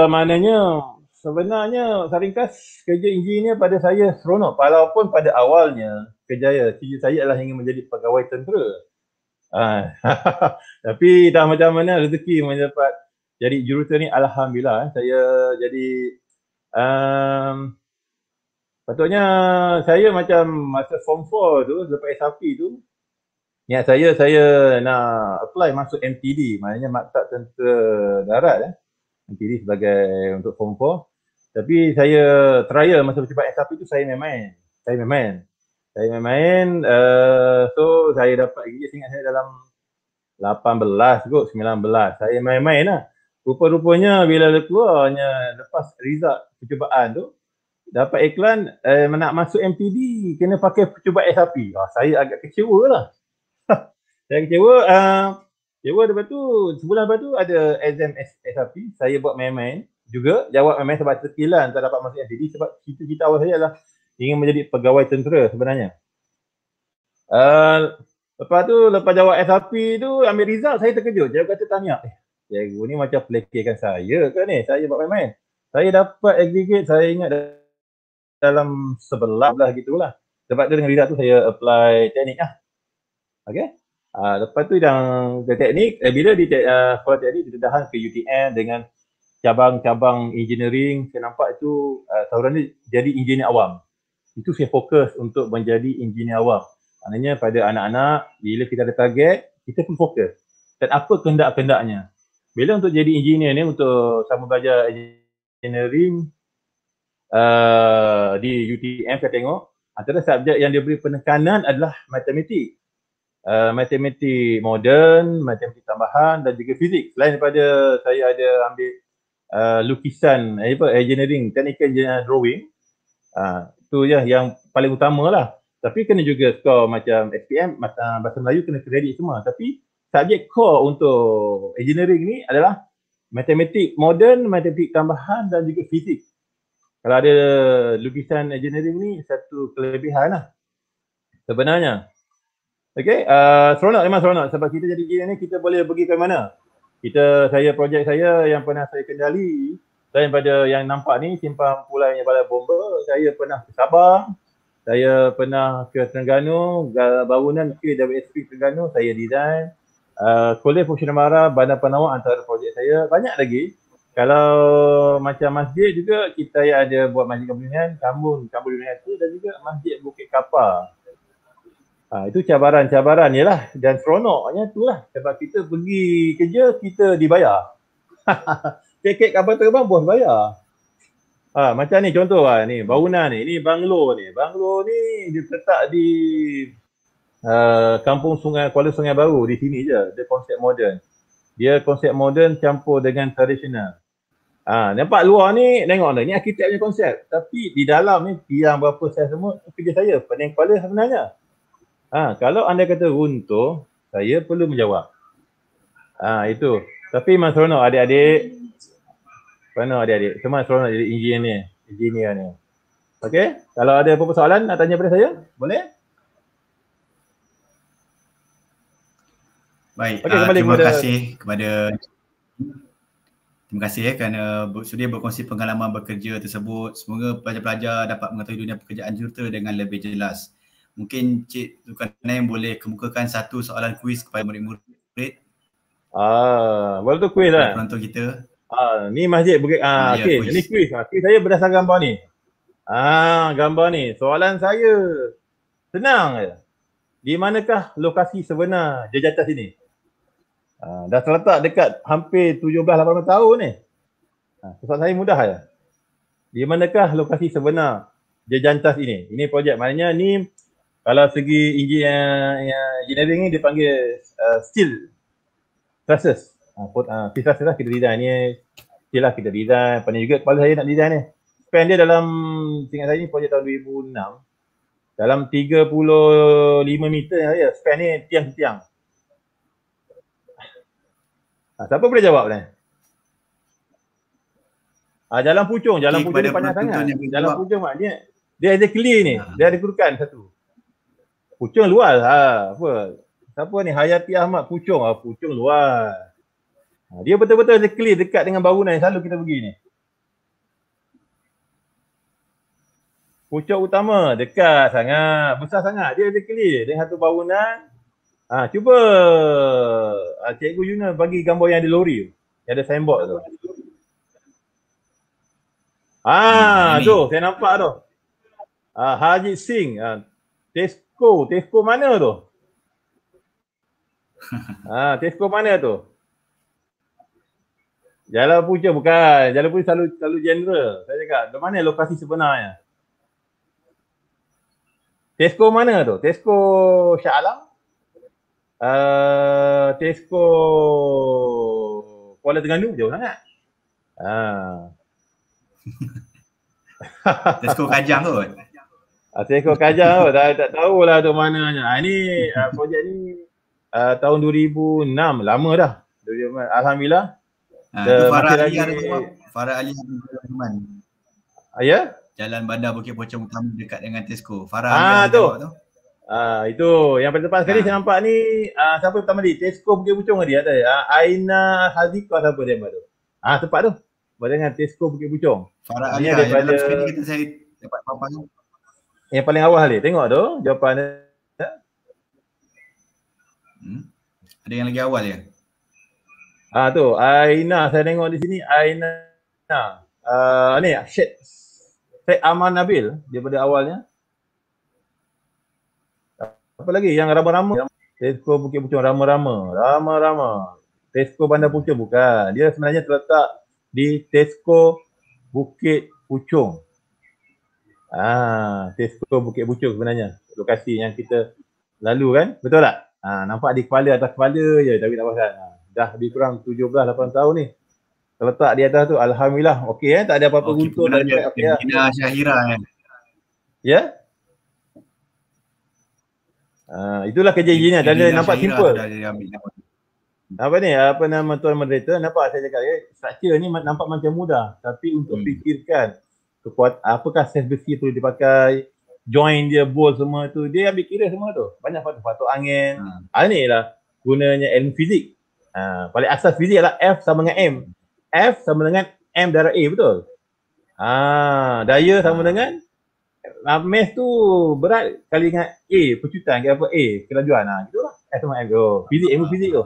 maknanya, sebenarnya seringkas kerja engineer pada saya seronok. Walaupun pada awalnya, kerjaya, kerja saya adalah ingin menjadi pegawai tentera. Ha, tapi dah macam mana rezeki mendapat jadi jurutera ni, Alhamdulillah. Eh, saya jadi um, patutnya saya macam masa form 4 tu lepas SRP tu niat saya saya nak apply masuk MTD maknanya maktab tentera darat eh MTD sebagai untuk form 4 tapi saya trial masa percubaan SRP tu saya main-main saya main-main saya main-main uh, so saya dapat gigi saya dalam 18 kot 19 saya main-main lah Rupa-rupanya bila dia keluarnya lepas result percubaan tu dapat iklan eh, nak masuk MPD kena pakai percubaan SAP. Oh, ah, saya agak kecewa lah. saya kecewa. Uh, kecewa lepas tu sebulan lepas tu ada exam SAP. Saya buat main-main juga. Jawab main-main sebab sekilan tak dapat masuk MPD sebab cita-cita awal saya lah ingin menjadi pegawai tentera sebenarnya. Uh, lepas tu lepas jawab SAP tu ambil result saya terkejut. Jawab kata tanya. Eh, cikgu ni macam pelekehkan saya ke ni? Saya buat main-main. Saya dapat aggregate saya ingat dalam sebelah lah gitulah. Sebab tu dengan result tu saya apply teknik lah. Okay. Uh, ah, lepas tu yang teknik, eh, bila di uh, ah, kalau teknik dia dah ke UTN dengan cabang-cabang engineering, saya nampak itu uh, ah, tawaran ni jadi engineer awam. Itu saya fokus untuk menjadi engineer awam. Maknanya pada anak-anak, bila kita ada target, kita pun fokus. Dan apa kendak-kendaknya? Bila untuk jadi engineer ni untuk sama belajar engineering uh, di UTM saya tengok antara subjek yang dia beri penekanan adalah matematik. Uh, matematik moden, matematik tambahan dan juga fizik. Selain daripada saya ada ambil uh, lukisan eh, apa engineering, technical engineering drawing. Uh, tu je yang paling utamalah. Tapi kena juga score macam SPM, bahasa Melayu kena kredit semua. Tapi subjek core untuk engineering ni adalah matematik modern, matematik tambahan dan juga fizik. Kalau ada lukisan engineering ni satu kelebihan lah sebenarnya. Okay, uh, seronok memang seronok sebab kita jadi engineer ni kita boleh pergi ke mana. Kita, saya, projek saya yang pernah saya kendali selain pada yang nampak ni simpan pulau yang balai bomba, saya pernah ke Sabah, saya pernah ke Terengganu, bangunan KWSP Terengganu saya design Eh, Kolej Fungsional Mara, Bandar Penawar antara projek saya. Banyak lagi. Kalau macam masjid juga, kita yang ada buat masjid kebunian, Kambun, Kambun Dunia itu dan juga masjid Bukit Kapal. Ha, itu cabaran-cabaran lah dan seronoknya itulah sebab kita pergi kerja kita dibayar. Tiket kapal terbang bos bayar. Ha, macam ni contoh ha, ni bangunan ni, ini banglo ni. Banglo ni dia letak di uh, kampung sungai Kuala Sungai Baru di sini je dia konsep moden dia konsep moden campur dengan tradisional ha, ah, uh, nampak luar ni tengok ni arkitek punya konsep tapi di dalam ni tiang berapa saya semua kerja saya pening kepala sebenarnya ha, kalau anda kata runtuh saya perlu menjawab ha, itu tapi memang seronok adik-adik mana adik-adik semua seronok jadi engineer ni engineer ni Okey, kalau ada apa-apa soalan nak tanya pada saya, boleh? Baik, okay, uh, terima kepada... kasih kepada Terima kasih ya kerana sudi berkongsi pengalaman bekerja tersebut. Semoga pelajar-pelajar dapat mengetahui dunia pekerjaan jurta dengan lebih jelas. Mungkin Cik Tukar Naim boleh kemukakan satu soalan kuis kepada murid-murid. Ah, baru tu kuis lah. Penonton kita. Ah, ni masjid Bukit ah, ya, okey, ini kuis. Ah, kuis saya berdasarkan gambar ni. Ah, gambar ni. Soalan saya senang je. Di manakah lokasi sebenar jejatas ini? Ha, dah terletak dekat hampir tujuh 17-18 tahun ni. Ha, soalan saya mudah aja. Ya. Di manakah lokasi sebenar jejantas ini? Ini projek. Maknanya ni kalau segi eh, engineering ni dipanggil uh, eh, steel trusses. Ha, put, uh, ha, steel trusses lah kita design ni. Steel lah kita design. Pernah juga kepala saya nak design ni. Span dia dalam, tinggal saya ni projek tahun 2006. Dalam 35 meter ya, span ni tiang-tiang. Ha, siapa boleh jawab ni? Ha, jalan pucung, jalan okay, pucung ni panjang sangat. Jalan pucung maknanya dia exactly ni, ha. dia ada kurukan satu. Pucung luar, ha, apa? Siapa ni Hayati Ahmad Pucung? Ha, pucung luar. Ha, dia betul-betul ada exactly dekat dengan bangunan yang selalu kita pergi ni. Pucuk utama dekat sangat, besar sangat. Dia ada exactly dengan satu bangunan Ha, cuba uh, Cikgu Yuna bagi gambar yang ada lori tu. Yang ada signboard tu. Ha, hmm, tu saya nampak tu. Ha, Haji Singh. Uh, Tesco. Tesco mana tu? ha, Tesco mana tu? Jalan Puja bukan. Jalan Puja selalu, selalu general. Saya cakap, di mana lokasi sebenarnya? Tesco mana tu? Tesco Shah Alam? uh, eh, Tesco Kuala Terengganu jauh sangat. Ha. Tesco Kajang tu. Ah, Tesco Kajang tu tak, tak tahulah tu mana. Ha, ah, ni ah, projek ni uh, tahun 2006 lama dah. Alhamdulillah. Ha, Farah Ali ada semua. Farah Ali ada semua. Ah, ya? Jalan Bandar Bukit Pocong Utama dekat dengan Tesco. Farah Ali Ah tu. tu. Ah itu yang paling tepat sekali ha. saya nampak ni ah, siapa pertama ni? Tesco Bukit Pucung dia ada. Ah, Aina Haziqah apa dia baru? Ah tepat tu. Berada dengan Tesco Bukit Pucung. Farah Ali daripada yang dalam Yang paling awal ni tengok tu jawapan dia. Ya? Hmm. Ada yang lagi awal ya? Ah tu Aina saya tengok di sini Aina. Ah uh, ni Syed Syed Aman Nabil daripada awalnya apa lagi yang rama-rama Tesco Bukit Pucung rama-rama rama-rama Tesco Bandar Pucung bukan dia sebenarnya terletak di Tesco Bukit Pucung ah Tesco Bukit Pucung sebenarnya lokasi yang kita lalu kan betul tak ah nampak di kepala atas kepala je tapi tak pasal ah, dah lebih kurang 17 8 tahun ni terletak di atas tu alhamdulillah okey eh tak ada apa-apa okay, guntur dan ya. Syahira kan ya yeah? Ah, itulah kerja ini dan lah dia nampak simple. Apa ni? Apa nama tuan moderator? Nampak saya cakap ya, structure ni nampak macam mudah tapi untuk hmm. fikirkan kekuat apakah ses besi perlu dipakai, join dia bol semua tu, dia ambil kira semua tu. Banyak faktor, faktor angin. Ha. ni lah gunanya ilmu fizik. Ha, paling asas fizik adalah F sama dengan M. F sama dengan M darah A betul? Ah, ha, daya sama dengan uh, tu berat kali dengan A percutan ke apa A kelajuan ah gitu lah sama eh, ego fizik ilmu fizik tu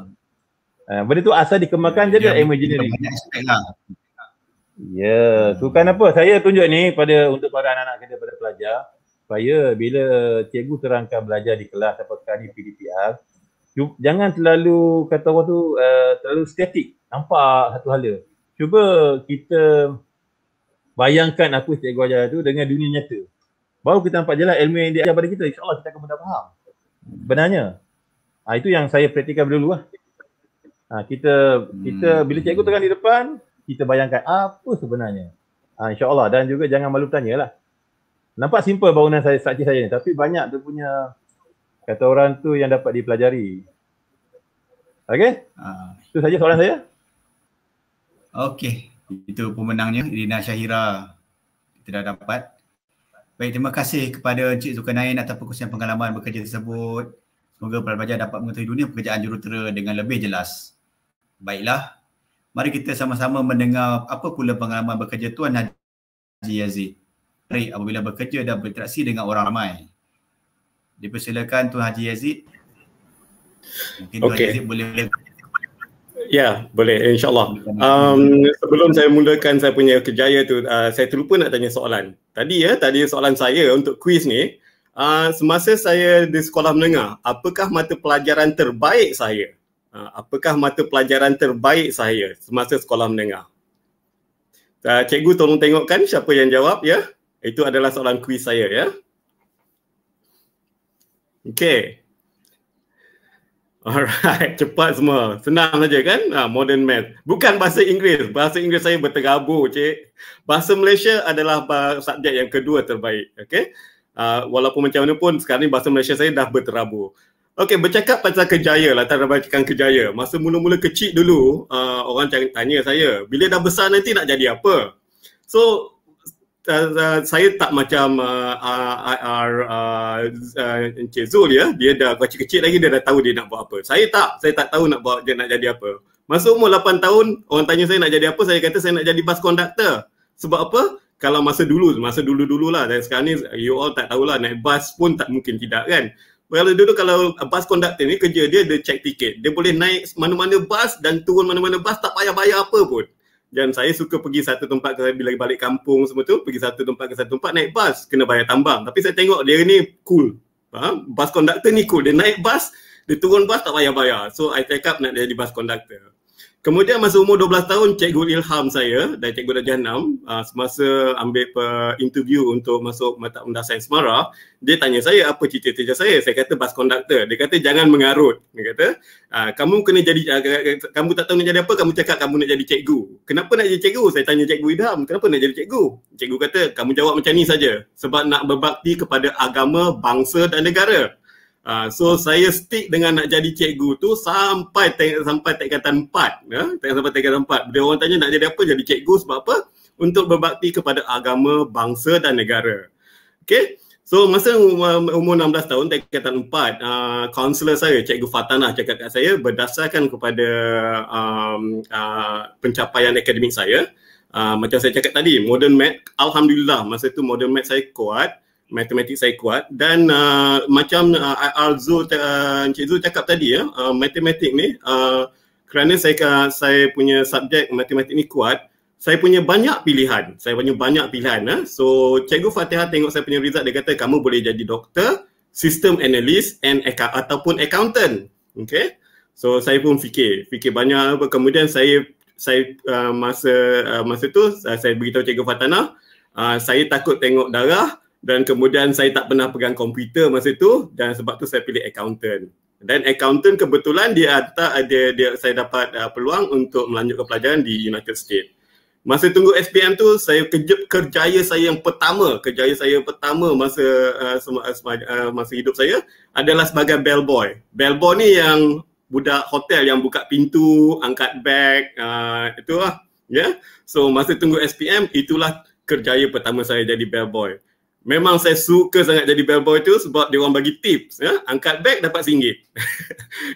ah, benda tu asal dikembangkan jadi yeah, engineering banyak aspek lah ya tu kan apa saya tunjuk ni pada untuk para anak-anak kita pada pelajar supaya bila cikgu terangkan belajar di kelas apa sekali PDPR jangan terlalu kata orang tu uh, terlalu statik nampak satu hala cuba kita bayangkan apa cikgu ajar tu dengan dunia nyata baru kita nampak jelas ilmu yang dia ajar pada kita insyaallah kita akan mudah faham sebenarnya ha, itu yang saya praktikkan dulu lah ha, kita kita hmm. bila cikgu terang di depan kita bayangkan apa sebenarnya ha, insyaallah dan juga jangan malu tanya lah. nampak simple bangunan saya saksi saya ni tapi banyak tu punya kata orang tu yang dapat dipelajari Okay, ha. itu saja soalan saya Okay, itu pemenangnya Irina Syahira kita dah dapat Baik, terima kasih kepada Encik Zulkarnain atas perkongsian pengalaman bekerja tersebut. Semoga pelajar dapat mengetahui dunia pekerjaan jurutera dengan lebih jelas. Baiklah, mari kita sama-sama mendengar apa pula pengalaman bekerja Tuan Haji Yazid. Baik, apabila bekerja dan berinteraksi dengan orang ramai. Dipersilakan Tuan Haji Yazid. Mungkin Tuan okay. Yazid boleh Ya, yeah, boleh insyaallah. Um sebelum saya mulakan saya punya kerjaya tu uh, saya terlupa nak tanya soalan tadi ya tadi soalan saya untuk kuis ni uh, semasa saya di sekolah menengah apakah mata pelajaran terbaik saya uh, apakah mata pelajaran terbaik saya semasa sekolah menengah uh, cikgu tolong tengokkan siapa yang jawab ya itu adalah soalan kuis saya ya okey Alright, cepat semua. Senang saja kan? Ah, modern math. Bukan bahasa Inggeris. Bahasa Inggeris saya bertergabur, cik. Bahasa Malaysia adalah subjek yang kedua terbaik. Okay? Ah, ha, walaupun macam mana pun, sekarang ni bahasa Malaysia saya dah berterabur. Okay, bercakap pasal kejaya lah. Tak ada kejaya. Masa mula-mula kecil dulu, uh, orang tanya saya, bila dah besar nanti nak jadi apa? So, uh, saya tak macam uh, IR uh, uh, Encik Zul ya. Dia dah kecil-kecil lagi dia dah tahu dia nak buat apa. Saya tak. Saya tak tahu nak buat dia nak jadi apa. Masa umur 8 tahun, orang tanya saya nak jadi apa, saya kata saya nak jadi bas konduktor. Sebab apa? Kalau masa dulu, masa dulu-dulu lah. Dan sekarang ni you all tak tahulah naik bas pun tak mungkin tidak kan. Kalau well, dulu kalau bas konduktor ni kerja dia, dia check tiket. Dia boleh naik mana-mana bas dan turun mana-mana bas tak payah bayar apa pun. Dan saya suka pergi satu tempat ke bila balik kampung semua tu, pergi satu tempat ke satu tempat naik bas kena bayar tambang. Tapi saya tengok dia ni cool. Ha? Bus conductor ni cool. Dia naik bas, dia turun bas tak bayar bayar. So I take up nak jadi bas conductor. Kemudian masa umur 12 tahun, cikgu ilham saya dan cikgu darjah 6 uh, ah, semasa ambil uh, interview untuk masuk Mata Undang Sains Mara dia tanya saya apa cita-cita saya. Saya kata bas konduktor. Dia kata jangan mengarut. Dia kata uh, kamu kena jadi, uh, kamu tak tahu nak jadi apa, kamu cakap kamu nak jadi cikgu. Kenapa nak jadi cikgu? Saya tanya cikgu ilham, kenapa nak jadi cikgu? Cikgu kata kamu jawab macam ni saja. Sebab nak berbakti kepada agama, bangsa dan negara. Uh, so saya stick dengan nak jadi cikgu tu sampai te- sampai tingkatan 4 eh? ya sampai tingkatan 4 dia orang tanya nak jadi apa jadi cikgu sebab apa untuk berbakti kepada agama bangsa dan negara okey so masa umur 16 tahun tingkatan 4 uh, ah, counselor saya cikgu Fatanah cakap kat saya berdasarkan kepada um, uh, pencapaian akademik saya uh, macam saya cakap tadi modern math alhamdulillah masa tu modern math saya kuat matematik saya kuat dan uh, macam uh, Alzul uh, Encik Zul cakap tadi ya uh, matematik ni uh, kerana saya uh, saya punya subjek matematik ni kuat saya punya banyak pilihan saya punya banyak pilihan ya uh. so cikgu Fatihah tengok saya punya result dia kata kamu boleh jadi doktor system analyst and account, ataupun accountant okay so saya pun fikir fikir banyak apa kemudian saya saya uh, masa uh, masa tu uh, saya beritahu cikgu Fatana uh, saya takut tengok darah dan kemudian saya tak pernah pegang komputer masa tu dan sebab tu saya pilih accountant dan accountant kebetulan dia hantar dia, dia saya dapat uh, peluang untuk melanjutkan pelajaran di United States masa tunggu SPM tu saya kejap kerjaya saya yang pertama kerjaya saya yang pertama masa uh, uh, sema, uh, masa hidup saya adalah sebagai bellboy bellboy ni yang budak hotel yang buka pintu angkat beg uh, itulah ya yeah? so masa tunggu SPM itulah kerjaya pertama saya jadi bellboy memang saya suka sangat jadi bellboy tu sebab dia orang bagi tips ya angkat beg dapat RM1.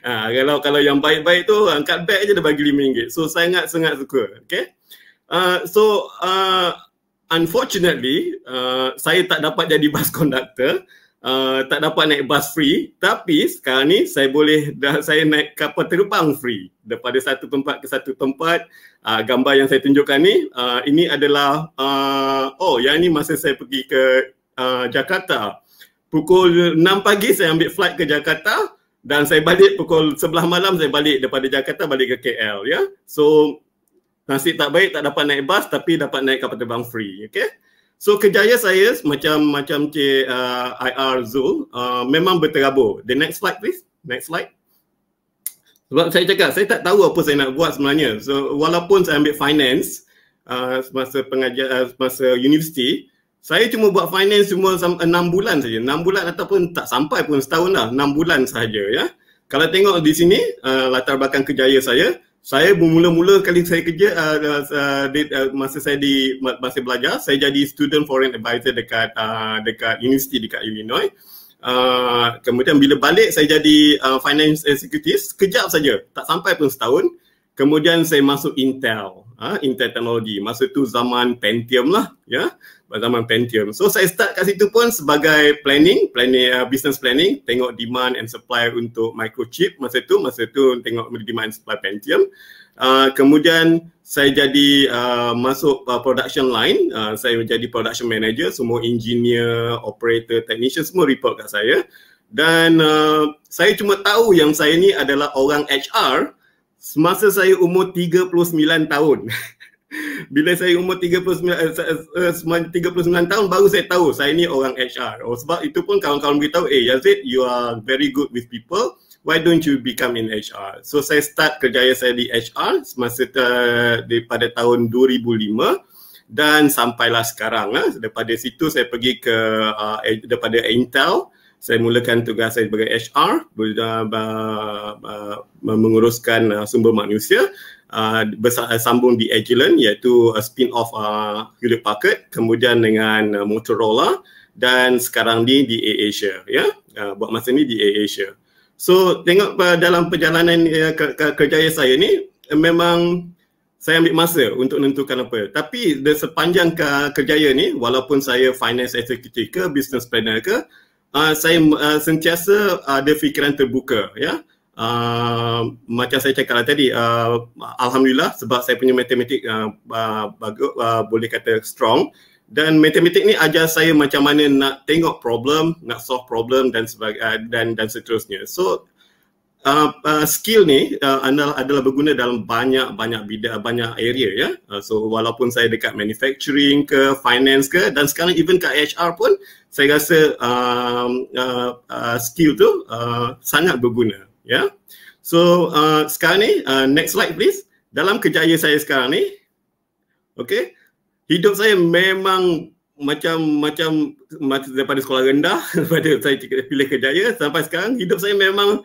ha, ah, kalau kalau yang baik-baik tu angkat beg je dia bagi RM5. So saya sangat sangat suka. Okay, Uh, so uh, unfortunately uh, saya tak dapat jadi bus conductor. Uh, tak dapat naik bus free tapi sekarang ni saya boleh dah saya naik kapal terbang free daripada satu tempat ke satu tempat uh, gambar yang saya tunjukkan ni uh, ini adalah uh, oh yang ni masa saya pergi ke uh, Jakarta. Pukul 6 pagi saya ambil flight ke Jakarta dan saya balik pukul 11 malam saya balik daripada Jakarta balik ke KL ya. So nasib tak baik tak dapat naik bas tapi dapat naik kapal terbang free, okay? So kerjaya saya macam macam C uh, ah, IR Zul uh, memang berterabur. The next slide please. Next slide. Sebab saya cakap saya tak tahu apa saya nak buat sebenarnya. So walaupun saya ambil finance uh, semasa pengajar uh, semasa universiti saya cuma buat finance cuma 6 bulan saja 6 bulan ataupun tak sampai pun setahun lah 6 bulan saja ya kalau tengok di sini uh, latar belakang kerjaya saya saya mula-mula kali saya kerja uh, uh, di, uh, masa saya di masih belajar saya jadi student foreign advisor dekat uh, dekat universiti dekat Illinois Uh, kemudian bila balik saya jadi uh, finance executive sekejap saja tak sampai pun setahun kemudian saya masuk Intel uh, Intel technology masa tu zaman Pentium lah ya yeah zaman Pentium. So saya start kat situ pun sebagai planning, planning uh, business planning, tengok demand and supply untuk microchip masa tu, masa tu tengok demand and supply Pentium. Uh, kemudian saya jadi uh, masuk uh, production line, uh, saya menjadi production manager, semua engineer, operator, technician semua report kat saya. Dan uh, saya cuma tahu yang saya ni adalah orang HR semasa saya umur 39 tahun. bila saya umur 39 39 eh, eh, tahun baru saya tahu saya ni orang HR. Oh, sebab itu pun kawan-kawan beritahu, eh Yazid, you are very good with people. Why don't you become in HR? So saya start kerjaya saya di HR semasa daripada tahun 2005 dan sampailah sekarang lah. daripada situ saya pergi ke uh, daripada Intel saya mulakan tugas saya sebagai HR uh, menguruskan ah, sumber manusia Uh, uh, sambung di Agilent iaitu a spin-off uh, Hewlett Packard kemudian dengan uh, Motorola dan sekarang ni di Asia, ya yeah? uh, buat masa ni di Asia. so tengok uh, dalam perjalanan uh, ke- ke- kerjaya saya ni uh, memang saya ambil masa untuk menentukan apa tapi sepanjang ke- kerjaya ni walaupun saya finance executive ke business planner ke uh, saya uh, sentiasa ada fikiran terbuka ya yeah? uh, macam saya cakap lah tadi uh, alhamdulillah sebab saya punya matematik uh, uh, uh, boleh kata strong dan matematik ni ajar saya macam mana nak tengok problem nak solve problem dan sebagainya uh, dan dan seterusnya so uh, uh, skill ni uh, adalah, adalah berguna dalam banyak-banyak bidang banyak area ya uh, so walaupun saya dekat manufacturing ke finance ke dan sekarang even kat HR pun saya rasa uh, uh, uh, skill tu uh, sangat berguna yeah so uh, sekarang ni uh, next slide please dalam kerjaya saya sekarang ni okay hidup saya memang macam macam macam daripada sekolah rendah daripada saya pilih kejaya sampai sekarang hidup saya memang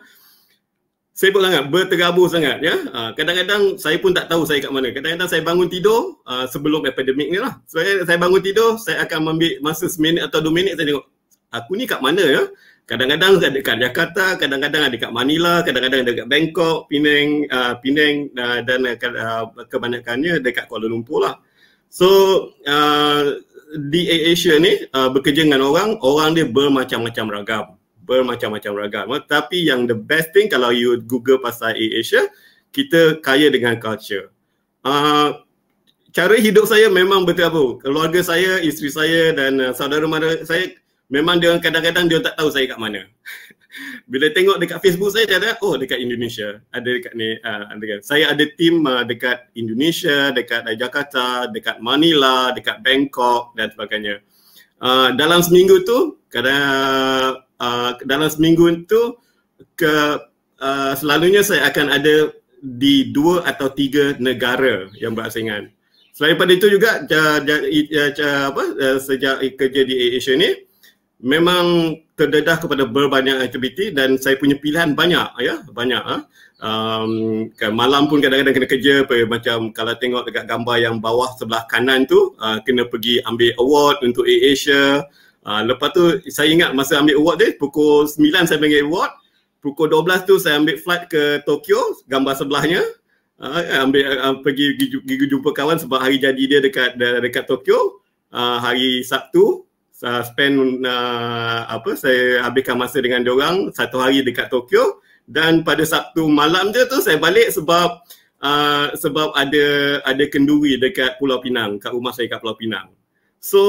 sibuk sangat berterabur sangat ya ah, kadang-kadang saya pun tak tahu saya kat mana kadang-kadang saya bangun tidur ah, sebelum epidemik ni lah so, saya bangun tidur saya akan ambil masa seminit atau dua minit saya tengok aku ni kat mana ya kadang-kadang ada kan dekat Jakarta, kadang-kadang ada kan dekat Manila, kadang-kadang ada dekat Bangkok, Penang, uh, Penang uh, dan uh, uh, kebanyakannya dekat Kuala Lumpur lah. So uh, di Asia ni uh, bekerja dengan orang, orang dia bermacam-macam ragam bermacam-macam ragam. Tapi yang the best thing kalau you google pasal Asia, kita kaya dengan culture. Uh, cara hidup saya memang betul apa. Keluarga saya, isteri saya dan uh, saudara saya memang dia kadang-kadang dia tak tahu saya kat mana. Bila tengok dekat Facebook saya dia ada oh dekat Indonesia, ada dekat ni uh, ah, dekat. saya ada team uh, dekat Indonesia, dekat Jakarta, dekat Manila, dekat Bangkok dan sebagainya. Uh, dalam seminggu tu kadang uh, dalam seminggu tu ke uh, selalunya saya akan ada di dua atau tiga negara yang berasingan. Selain pada itu juga ja, ja, ja, ja, apa, eh, sejak kerja di Asia ni, memang terdedah kepada berbanyak aktiviti dan saya punya pilihan banyak ya banyak ah ha? um, kan malam pun kadang-kadang kena kerja macam kalau tengok dekat gambar yang bawah sebelah kanan tu uh, kena pergi ambil award untuk Asia uh, ha, lepas tu saya ingat masa ambil award dia pukul 9 saya panggil award pukul 12 tu saya ambil flight ke Tokyo gambar sebelahnya uh, ambil uh, pergi pergi jumpa kawan sebab hari jadi dia dekat dekat Tokyo uh, hari Sabtu uh, spend uh, apa saya habiskan masa dengan dia orang satu hari dekat Tokyo dan pada Sabtu malam je tu saya balik sebab uh, sebab ada ada kenduri dekat Pulau Pinang kat rumah saya kat Pulau Pinang. So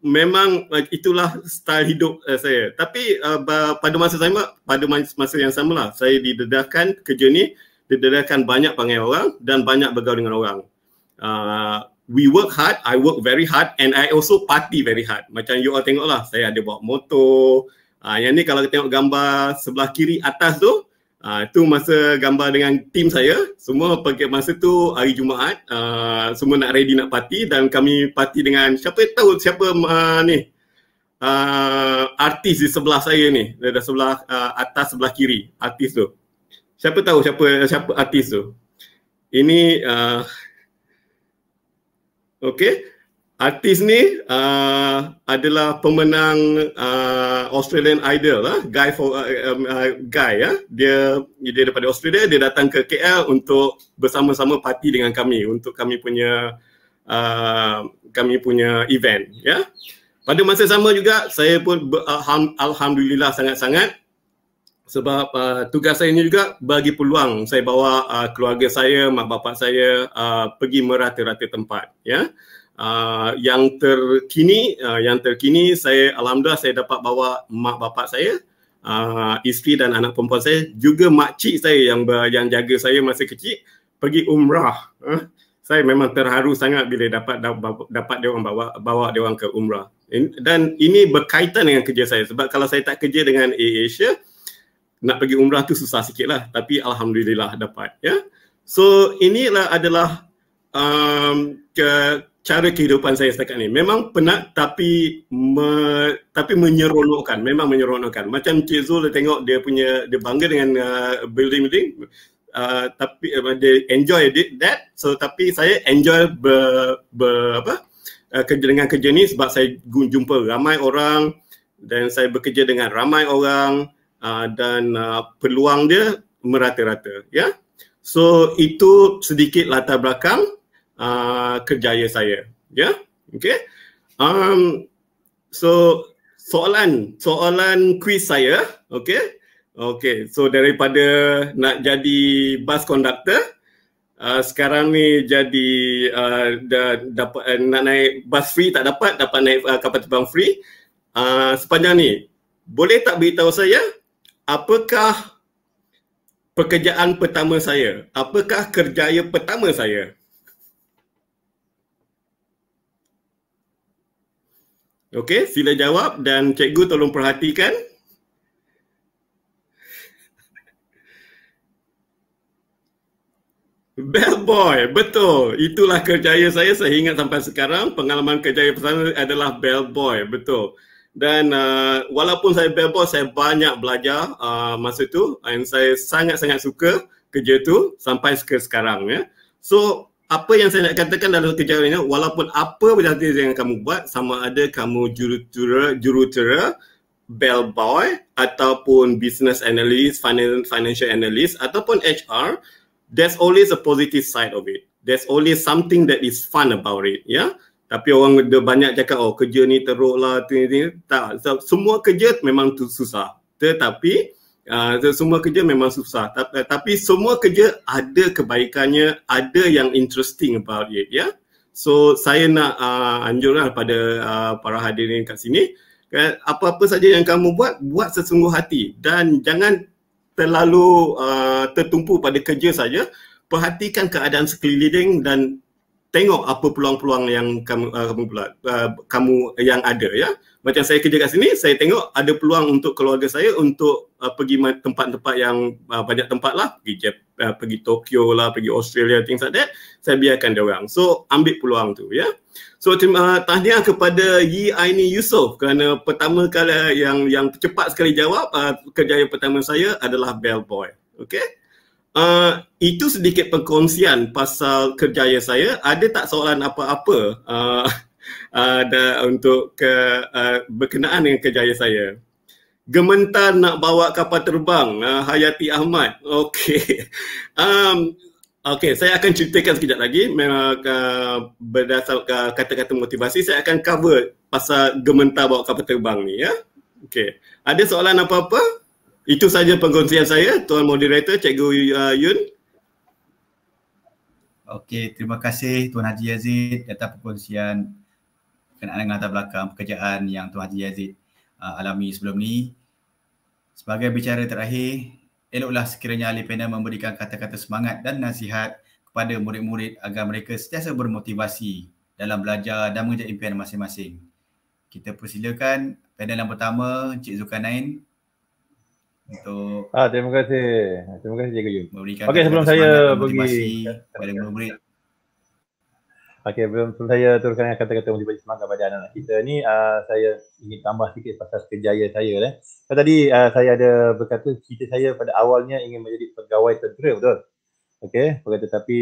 memang uh, itulah style hidup uh, saya. Tapi uh, pada masa sama pada masa yang samalah saya didedahkan kerja ni didedahkan banyak panggil orang dan banyak bergaul dengan orang. Uh, we work hard, I work very hard and I also party very hard. Macam you all tengok lah, saya ada bawa motor. Uh, yang ni kalau tengok gambar sebelah kiri atas tu, uh, masa gambar dengan tim saya. Semua pergi masa tu hari Jumaat, uh, semua nak ready nak party dan kami party dengan siapa tahu siapa uh, ni. Uh, artis di sebelah saya ni, dari sebelah uh, atas sebelah kiri, artis tu. Siapa tahu siapa siapa artis tu. Ini uh, Okay, Artis ni uh, adalah pemenang uh, Australian Idol lah, uh, Guy for uh, um, uh, Guy ya. Uh. Dia dia daripada Australia, dia datang ke KL untuk bersama-sama party dengan kami untuk kami punya uh, kami punya event ya. Yeah. Pada masa sama juga saya pun uh, alhamdulillah sangat-sangat sebab uh, tugas saya ini juga bagi peluang saya bawa uh, keluarga saya mak bapak saya uh, pergi merata-rata tempat ya uh, yang terkini uh, yang terkini saya alhamdulillah saya dapat bawa mak bapak saya uh, isteri dan anak perempuan saya juga mak cik saya yang ber, yang jaga saya masa kecil pergi umrah huh? saya memang terharu sangat bila dapat dapat dia orang bawa bawa dia orang ke umrah dan ini berkaitan dengan kerja saya sebab kalau saya tak kerja dengan AA Asia nak pergi umrah tu susah sikit lah tapi alhamdulillah dapat ya so inilah adalah um, ke cara kehidupan saya setakat ni memang penat tapi me, tapi menyeronokkan memang menyeronokkan macam Cik Zul dia tengok dia punya dia bangga dengan uh, building building uh, tapi uh, dia enjoy that so tapi saya enjoy ber, ber apa uh, kerja dengan kerja ni sebab saya jumpa ramai orang dan saya bekerja dengan ramai orang Ah, dan uh, peluang dia merata-rata ya so itu sedikit latar belakang uh, kerjaya saya ya okay. um so soalan soalan kuis saya okay, okay. so daripada nak jadi bus conductor Uh, sekarang ni jadi uh, dah dapat uh, nak naik bus free tak dapat dapat naik uh, kapal terbang free uh, sepanjang ni boleh tak beritahu saya apakah pekerjaan pertama saya? Apakah kerjaya pertama saya? Okey, sila jawab dan cikgu tolong perhatikan. Bellboy, betul. Itulah kerjaya saya sehingga sampai sekarang. Pengalaman kerjaya pertama adalah bellboy, betul dan uh, walaupun saya bebas saya banyak belajar uh, masa tu dan saya sangat-sangat suka kerja tu sampai ke sekarang ya. So apa yang saya nak katakan dalam kerja ini walaupun apa berjati yang kamu buat sama ada kamu jurutera jurutera bellboy ataupun business analyst financial analyst ataupun HR there's always a positive side of it there's always something that is fun about it yeah tapi orang dia banyak cakap oh kerja ni teruk lah tu ni, ni tak so, semua kerja memang tu susah tetapi uh, semua kerja memang susah tapi, uh, eh, tapi semua kerja ada kebaikannya ada yang interesting about it ya so saya nak uh, ah, anjurkan pada uh, para hadirin kat sini eh, apa-apa saja yang kamu buat buat sesungguh hati dan jangan terlalu uh, tertumpu pada kerja saja perhatikan keadaan sekeliling dan tengok apa peluang-peluang yang kamu uh, kamu, uh, kamu yang ada ya macam saya kerja kat sini saya tengok ada peluang untuk keluarga saya untuk uh, pergi tempat-tempat yang uh, banyak tempat lah pergi uh, pergi Tokyo lah pergi Australia things like that saya biarkan dia orang so ambil peluang tu ya so terima uh, tahniah kepada Yi Aini Yusof kerana pertama kali yang yang cepat sekali jawab uh, kerja pertama saya adalah bellboy okay? Ah, itu sedikit perkongsian pasal kerjaya saya. Ada tak soalan apa-apa uh, uh, untuk ke, uh, berkenaan dengan kerjaya saya? Gementar nak bawa kapal terbang, uh, Hayati Ahmad. Okey. Um, Okey, saya akan ceritakan sekejap lagi. Memang uh, berdasarkan kata-kata motivasi, saya akan cover pasal gementar bawa kapal terbang ni. Ya? Okey. Ada soalan apa-apa? Itu saja pengkongsian saya, Tuan Moderator, Cikgu uh, Yun. Okey, terima kasih Tuan Haji Yazid atas pengkongsian kenaan dengan latar belakang pekerjaan yang Tuan Haji Yazid uh, alami sebelum ni. Sebagai bicara terakhir, eloklah sekiranya ahli panel memberikan kata-kata semangat dan nasihat kepada murid-murid agar mereka sentiasa bermotivasi dalam belajar dan mengejar impian masing-masing. Kita persilakan panel yang pertama, Cik Zulkarnain untuk ah terima kasih terima kasih cikgu Yun okey sebelum saya bagi kepada murid Okey, sebelum saya teruskan dengan kata-kata motivasi semangat pada anak-anak kita ni, uh, saya ingin tambah sikit pasal kejayaan saya. Eh. tadi uh, saya ada berkata cerita saya pada awalnya ingin menjadi pegawai tentera, betul? Okey, berkata tetapi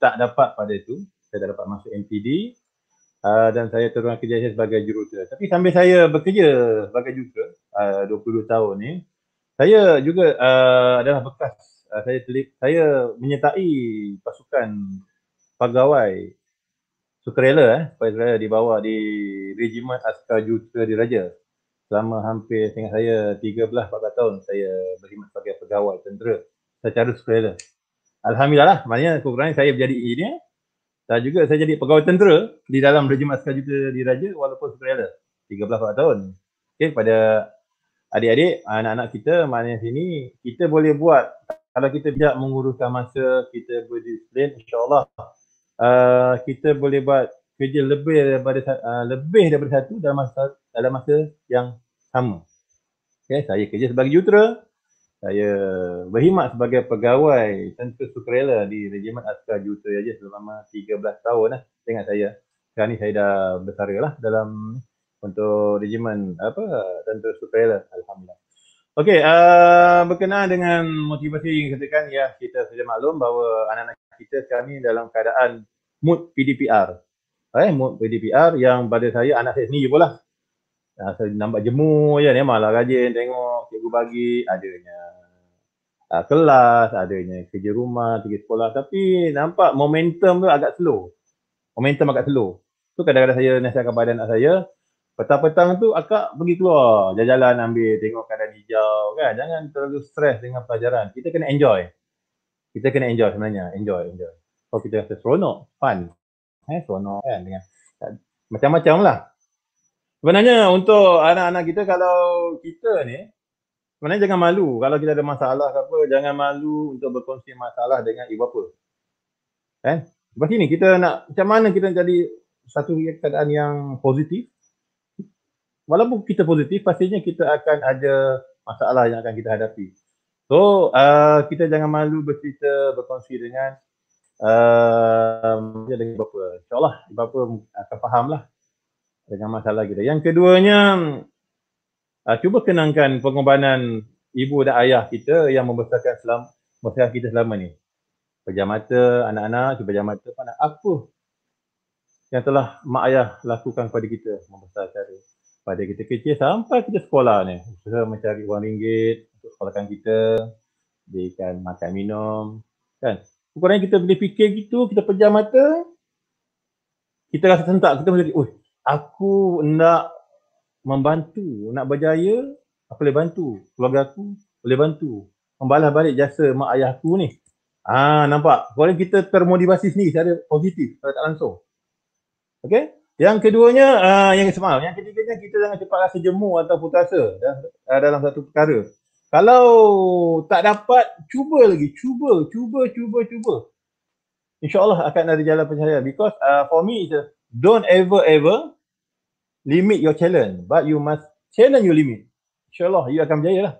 tak dapat pada itu. Saya tak dapat masuk MPD uh, ah, dan saya teruskan kerja sebagai jurutera. Tapi sambil saya bekerja sebagai jurutera uh, 22 tahun ni, saya juga uh, adalah bekas uh, saya telip, saya menyertai pasukan pegawai sukarela eh pasukan di bawah di regimen askar juta diraja selama hampir tinggal saya 13 14 tahun saya berkhidmat sebagai pegawai tentera secara sukarela alhamdulillah lah, maknanya kurang saya menjadi ini dan juga saya jadi pegawai tentera di dalam regimen askar juta diraja walaupun sukarela 13 14 tahun okey pada adik-adik, anak-anak kita maknanya sini, kita boleh buat kalau kita tidak menguruskan masa, kita berdisiplin insyaAllah uh, kita boleh buat kerja lebih daripada uh, lebih daripada satu dalam masa dalam masa yang sama. Okay, saya kerja sebagai jutera, saya berkhidmat sebagai pegawai tentu sukarela di Regiment Askar Jutera Raja selama 13 tahun lah dengan saya. Sekarang ni saya dah bersara lah dalam uh, untuk regimen apa tentu supaya alhamdulillah. Okey, uh, berkenaan dengan motivasi yang katakan ya kita sudah maklum bahawa anak-anak kita sekarang ni dalam keadaan mood PDPR. Eh, mood PDPR yang pada saya anak saya sendiri pula. Ya, ah, saya nampak jemu ya ni malah rajin tengok cikgu bagi adanya uh, kelas, adanya kerja rumah, pergi sekolah tapi nampak momentum tu agak slow. Momentum agak slow. Tu kadang-kadang saya nasihatkan kepada anak saya, petang-petang tu akak pergi keluar jalan-jalan ambil tengok keadaan hijau kan jangan terlalu stres dengan pelajaran kita kena enjoy kita kena enjoy sebenarnya enjoy enjoy kalau so, kita rasa seronok fun eh seronok kan dengan macam-macam lah sebenarnya untuk anak-anak kita kalau kita ni sebenarnya jangan malu kalau kita ada masalah ke apa jangan malu untuk berkongsi masalah dengan ibu bapa eh? sebab sini kita nak macam mana kita jadi satu keadaan yang positif walaupun kita positif pastinya kita akan ada masalah yang akan kita hadapi. So uh, kita jangan malu bercerita berkongsi dengan uh, dengan beberapa. InsyaAllah beberapa akan faham lah dengan masalah kita. Yang keduanya uh, cuba kenangkan pengorbanan ibu dan ayah kita yang membesarkan selama membesarkan kita selama ni. Pejam mata anak-anak, cuba pejam mata anak aku yang telah mak ayah lakukan kepada kita membesarkan kita pada kita kecil sampai kita sekolah ni usaha mencari wang ringgit untuk sekolahkan kita berikan makan minum kan kurangnya kita boleh fikir gitu kita pejam mata kita rasa tentak kita menjadi oi aku nak membantu nak berjaya aku boleh bantu keluarga aku boleh bantu membalas balik jasa mak ayah aku ni ah nampak kalau kita termotivasi sendiri secara positif secara tak langsung okey yang keduanya, uh, yang maaf, yang ketiganya kita jangan cepat rasa jemu atau putus asa uh, ah, dalam satu perkara. Kalau tak dapat, cuba lagi. Cuba, cuba, cuba, cuba. InsyaAllah akan ada jalan pencahayaan. Because uh, for me, it's a, don't ever, ever limit your challenge. But you must challenge your limit. InsyaAllah, you akan berjaya lah.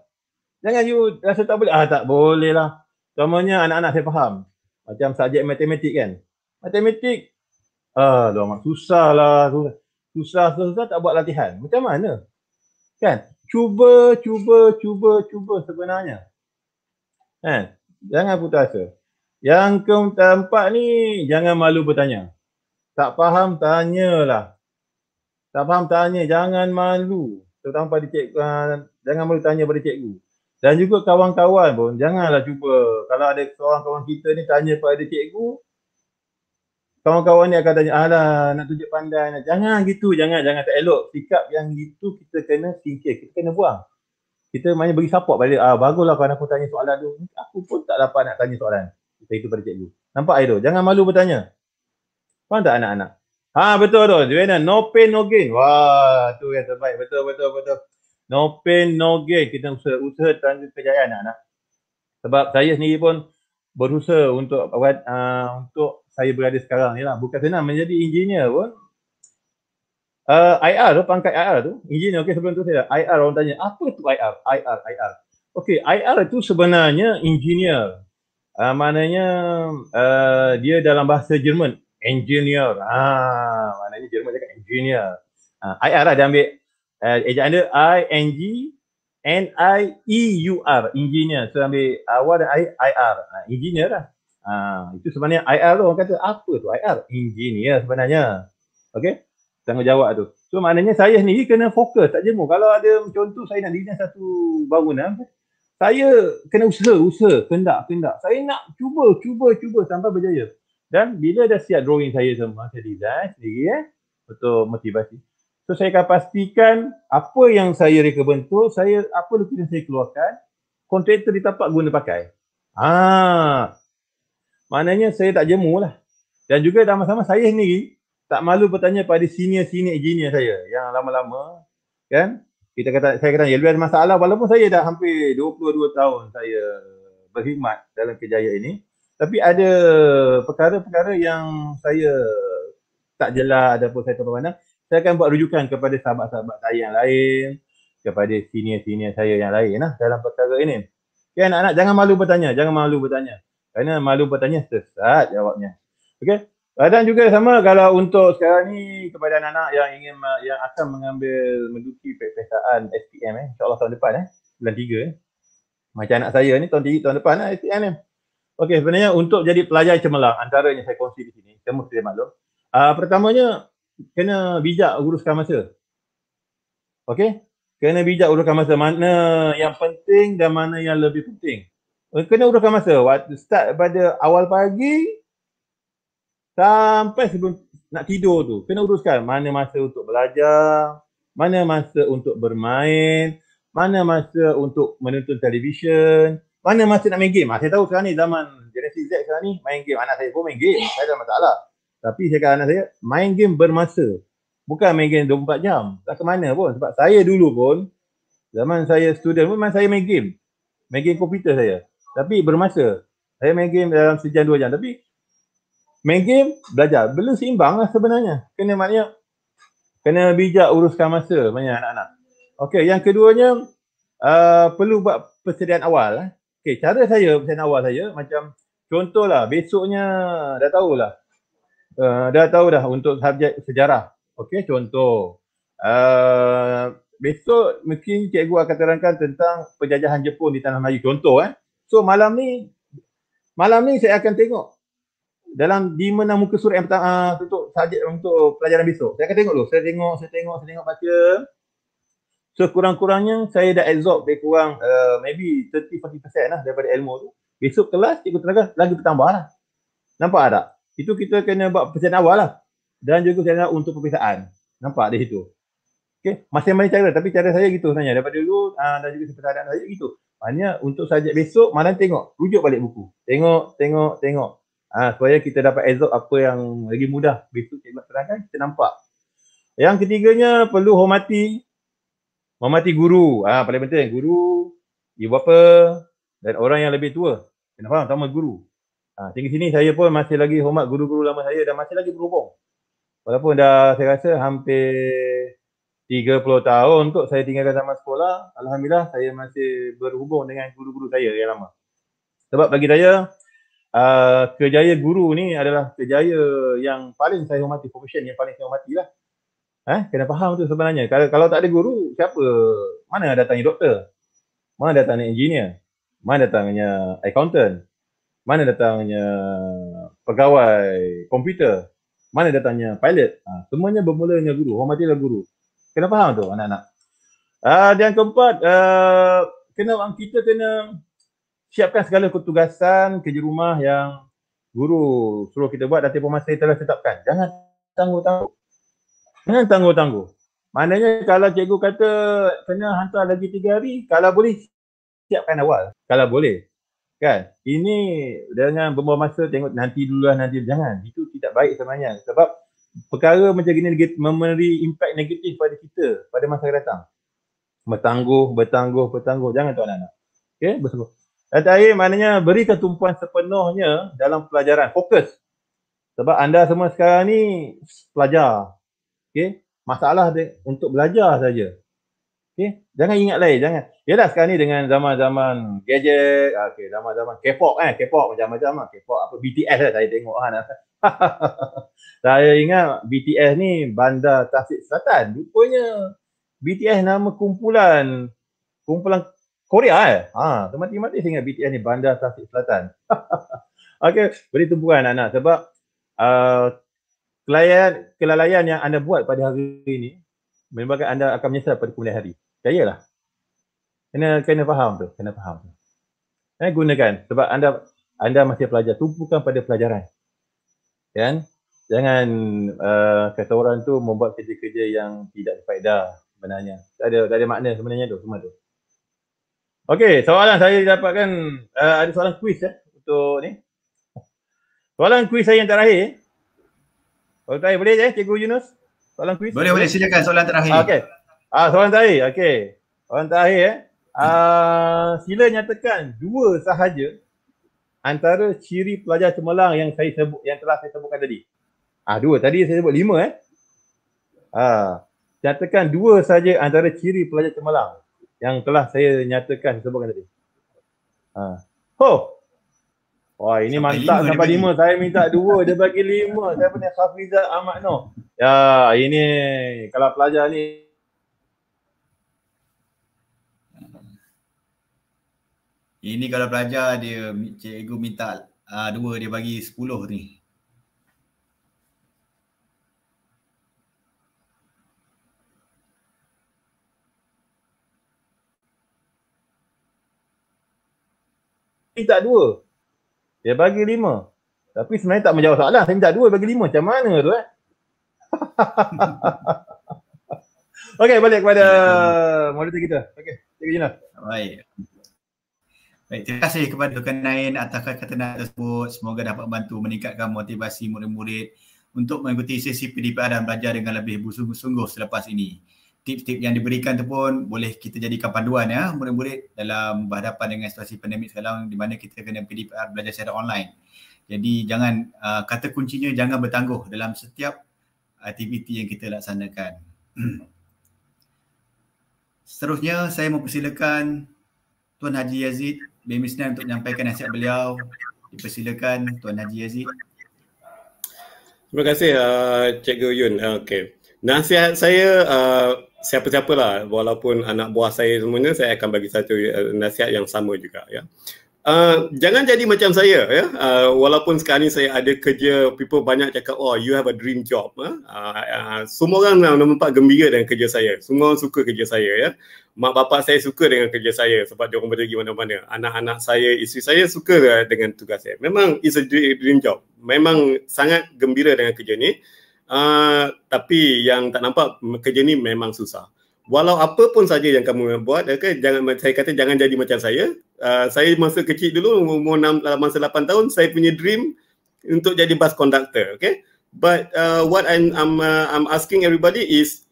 Jangan you rasa tak boleh. Ah, tak boleh lah. Contohnya anak-anak saya faham. Macam subjek matematik kan. Matematik, Aduh, mak, susah lah. Susah, susah, susah tak buat latihan. Macam mana? Kan? Cuba, cuba, cuba, cuba sebenarnya. Kan? Jangan putus asa. Yang keempat ni, jangan malu bertanya. Tak faham, tanyalah. Tak faham, tanya. Jangan malu. Terutama pada cikgu. Uh, jangan malu tanya pada cikgu. Dan juga kawan-kawan pun, janganlah cuba. Kalau ada seorang kawan kita ni tanya pada cikgu, kawan-kawan ni akan tanya alah nak tunjuk pandai nak jangan gitu jangan jangan tak elok sikap yang gitu kita kena singkir kita kena buang kita maknanya beri support balik ah baguslah kalau aku tanya soalan tu aku pun tak dapat nak tanya soalan kita itu pada cikgu nampak ai tu jangan malu bertanya faham tak anak-anak ha betul tu Juliana no pain no gain wah tu yang terbaik betul betul betul no pain no gain kita usaha usaha tanda kejayaan anak-anak sebab saya sendiri pun berusaha untuk uh, untuk saya berada sekarang ni lah. Bukan senang menjadi engineer pun. Uh, IR tu, pangkat IR tu. Engineer, okay sebelum tu saya dah. IR orang tanya, apa tu IR? IR, IR. Okay, IR tu sebenarnya engineer. Uh, maknanya uh, dia dalam bahasa Jerman. Engineer. Ah, maknanya Jerman cakap engineer. Uh, ah, IR lah dia ambil. Uh, ah, ejaan dia I-N-G N-I-E-U-R Engineer So ambil awal dan i uh, Engineer lah Ha, itu sebenarnya IR tu orang kata apa tu IR? Engineer sebenarnya. Okey. jawab tu. So maknanya saya ni kena fokus tak jemu. Kalau ada contoh saya nak design satu bangunan, saya kena usaha, usaha, kendak, kendak. Saya nak cuba, cuba, cuba sampai berjaya. Dan bila dah siap drawing saya semua, saya design sendiri eh, untuk motivasi. So saya akan pastikan apa yang saya reka bentuk, saya apa lukisan saya keluarkan, kontraktor di tapak guna pakai. Ah, maknanya saya tak jemu lah. Dan juga sama-sama saya sendiri tak malu bertanya pada senior-senior engineer saya yang lama-lama kan kita kata saya kata ya lebih ada masalah walaupun saya dah hampir 22 tahun saya berkhidmat dalam kejayaan ini tapi ada perkara-perkara yang saya tak jelas ada pun saya terlalu pandang saya akan buat rujukan kepada sahabat-sahabat saya yang lain kepada senior-senior saya yang lain lah dalam perkara ini Okay, anak-anak jangan malu bertanya, jangan malu bertanya. Kerana malu buat tanya, sesat jawabnya. Okey. Ah, dan juga sama kalau untuk sekarang ni kepada anak-anak yang ingin yang akan mengambil menduduki peperiksaan SPM eh insyaallah tahun depan eh bulan 3 eh. Macam anak saya ni tahun 3 tahun depan eh SPM ni. Eh. Okey sebenarnya untuk jadi pelajar cemerlang yang saya kongsi di sini semua sudah maklum. Ah uh, pertamanya kena bijak uruskan masa. Okey? Kena bijak uruskan masa mana yang penting dan mana yang lebih penting. Eh, kena uruskan masa waktu start pada awal pagi sampai sebelum nak tidur tu kena uruskan mana masa untuk belajar mana masa untuk bermain mana masa untuk menonton televisyen mana masa nak main game ha, saya tahu sekarang ni zaman generasi Z sekarang ni main game anak saya pun main game saya tak masalah tapi saya kata anak saya main game bermasa bukan main game 24 jam tak ke mana pun sebab saya dulu pun zaman saya student pun memang saya main game main game komputer saya tapi bermasa. Saya main game dalam sejam dua jam. Tapi main game, belajar. Belum seimbang lah sebenarnya. Kena maknanya, kena bijak uruskan masa banyak anak-anak. Okey, yang keduanya, uh, perlu buat persediaan awal. Eh. Okey, cara saya, persediaan awal saya, macam contohlah, besoknya dah tahulah. Uh, dah tahu dah untuk subjek sejarah. Okey, contoh. Uh, besok mungkin cikgu akan terangkan tentang penjajahan Jepun di Tanah Melayu. Contoh eh. So malam ni malam ni saya akan tengok dalam di mana muka surat yang pertama uh, untuk sajet untuk pelajaran besok. Saya akan tengok dulu. Saya tengok, saya tengok, saya tengok baca. So kurang-kurangnya saya dah absorb lebih kurang uh, maybe 30 40% lah daripada ilmu tu. Besok kelas cikgu tenaga lagi bertambah lah. Nampak tak? Itu kita kena buat persen awal lah. Dan juga saya nak untuk perpisahan. Nampak di situ. Okay. Masih banyak cara tapi cara saya gitu sebenarnya. Daripada dulu uh, dan juga sepertarian saya gitu. Maknanya untuk sajak besok mana tengok, rujuk balik buku. Tengok, tengok, tengok. ha, supaya kita dapat absorb apa yang lagi mudah besok cikgu terangkan kita nampak. Yang ketiganya perlu hormati hormati guru. Ah ha, paling penting guru, ibu bapa dan orang yang lebih tua. Kena faham sama guru. Ah ha, tinggal sini saya pun masih lagi hormat guru-guru lama saya dan masih lagi berhubung. Walaupun dah saya rasa hampir 30 tahun kot saya tinggalkan zaman sekolah. Alhamdulillah saya masih berhubung dengan guru-guru saya yang lama. Sebab bagi saya, uh, kejaya guru ni adalah kejaya yang paling saya hormati, profession yang paling saya hormati lah. Eh, kena faham tu sebenarnya. Kalau, kalau tak ada guru, siapa? Mana datangnya doktor? Mana datangnya engineer? Mana datangnya accountant? Mana datangnya pegawai komputer? Mana datangnya pilot? Ha, semuanya bermula dengan guru. Hormatilah guru. Kena faham tu anak-anak. Uh, yang keempat, uh, kena kita kena siapkan segala ketugasan kerja rumah yang guru suruh kita buat dan tempoh masa kita telah tetapkan. Jangan tangguh-tangguh. Jangan tangguh-tangguh. Maknanya kalau cikgu kata kena hantar lagi tiga hari, kalau boleh siapkan awal. Kalau boleh. Kan? Ini dengan bermuah masa tengok nanti dulu lah nanti. Jangan. Itu tidak baik sebenarnya. Sebab perkara macam gini negatif, memberi impact negatif pada kita pada masa datang. Bertangguh, bertangguh, bertangguh. Jangan tuan anak. Okey, bersungguh. Dan terakhir maknanya berikan tumpuan sepenuhnya dalam pelajaran. Fokus. Sebab anda semua sekarang ni pelajar. Okey, masalah dia untuk belajar saja. Okay? Jangan ingat lain, jangan. Yalah sekarang ni dengan zaman-zaman gadget, ah, okay, zaman-zaman K-pop kan, eh? K-pop macam-macam lah. K-pop apa, BTS lah saya tengok kan. saya ingat BTS ni bandar Tasik Selatan. Rupanya BTS nama kumpulan, kumpulan Korea eh. Ha, ah, mati-mati saya ingat BTS ni bandar Tasik Selatan. okay, beri tumpuan anak-anak sebab uh, kelalaian yang anda buat pada hari ini, menyebabkan anda akan menyesal pada kemudian hari. lah. Kena kena faham tu, kena faham tu. Eh, gunakan sebab anda anda masih pelajar, tumpukan pada pelajaran. Kan? Jangan uh, kata orang tu membuat kerja-kerja yang tidak faedah sebenarnya. Tak ada tak ada makna sebenarnya tu semua tu. Okey, soalan saya dapatkan uh, eh, ada soalan kuis ya eh, untuk ni. Soalan kuis saya yang terakhir. Okey, boleh eh cikgu Yunus? soalan kuis. Boleh, boleh. Silakan soalan terakhir. Ah, okey. Ah, soalan terakhir. Okey. Soalan terakhir eh. Ah, sila nyatakan dua sahaja antara ciri pelajar cemerlang yang saya sebut yang telah saya sebutkan tadi. Ah, dua. Tadi saya sebut lima eh. Ah, nyatakan dua sahaja antara ciri pelajar cemerlang yang telah saya nyatakan sebutkan tadi. Ah. Oh. Wah, ini sampai mantap lima, sampai lima. Saya minta dua, dia bagi lima. Saya punya Safiza Ahmad Noh. Ya, ini kalau pelajar ni Ini kalau pelajar dia cikgu minta uh, dua dia bagi sepuluh ni. Minta dua. Dia bagi lima. Tapi sebenarnya tak menjawab soalan. Saya minta dua bagi lima. Macam mana tu eh? okay, balik kepada hmm. monitor kita. Okay, terima kasih. Baik. Baik, terima kasih kepada Tuan Nain atas kata-kata tersebut. Semoga dapat membantu meningkatkan motivasi murid-murid untuk mengikuti sesi PDPR dan belajar dengan lebih bersungguh-sungguh selepas ini. Tips-tips yang diberikan itu pun boleh kita jadikan panduan ya murid-murid dalam berhadapan dengan situasi pandemik sekarang di mana kita kena PDPR belajar secara online. Jadi jangan uh, kata kuncinya jangan bertangguh dalam setiap aktiviti yang kita laksanakan. Seterusnya, saya mempersilakan Tuan Haji Yazid bin Misnan untuk menyampaikan nasihat beliau. Dipersilakan Tuan Haji Yazid. Terima kasih uh, Cikgu Yun. Uh, ah, okay. Nasihat saya uh, siapa-siapalah walaupun anak buah saya semuanya saya akan bagi satu uh, nasihat yang sama juga ya uh, jangan jadi macam saya ya uh, walaupun sekarang ni saya ada kerja people banyak cakap oh you have a dream job ya. uh, uh, semua orang lah nampak gembira dengan kerja saya semua orang suka kerja saya ya mak bapak saya suka dengan kerja saya sebab dia orang pergi mana-mana anak-anak saya isteri saya suka lah dengan tugas saya memang is a dream job memang sangat gembira dengan kerja ni uh, tapi yang tak nampak kerja ni memang susah Walau apa pun saja yang kamu buat, okay, jangan saya kata jangan jadi macam saya. Ah, saya masa kecil dulu umur 6 ah, masa lapan tahun saya punya dream untuk jadi bus conductor okay but uh, what i'm I'm, uh, i'm asking everybody is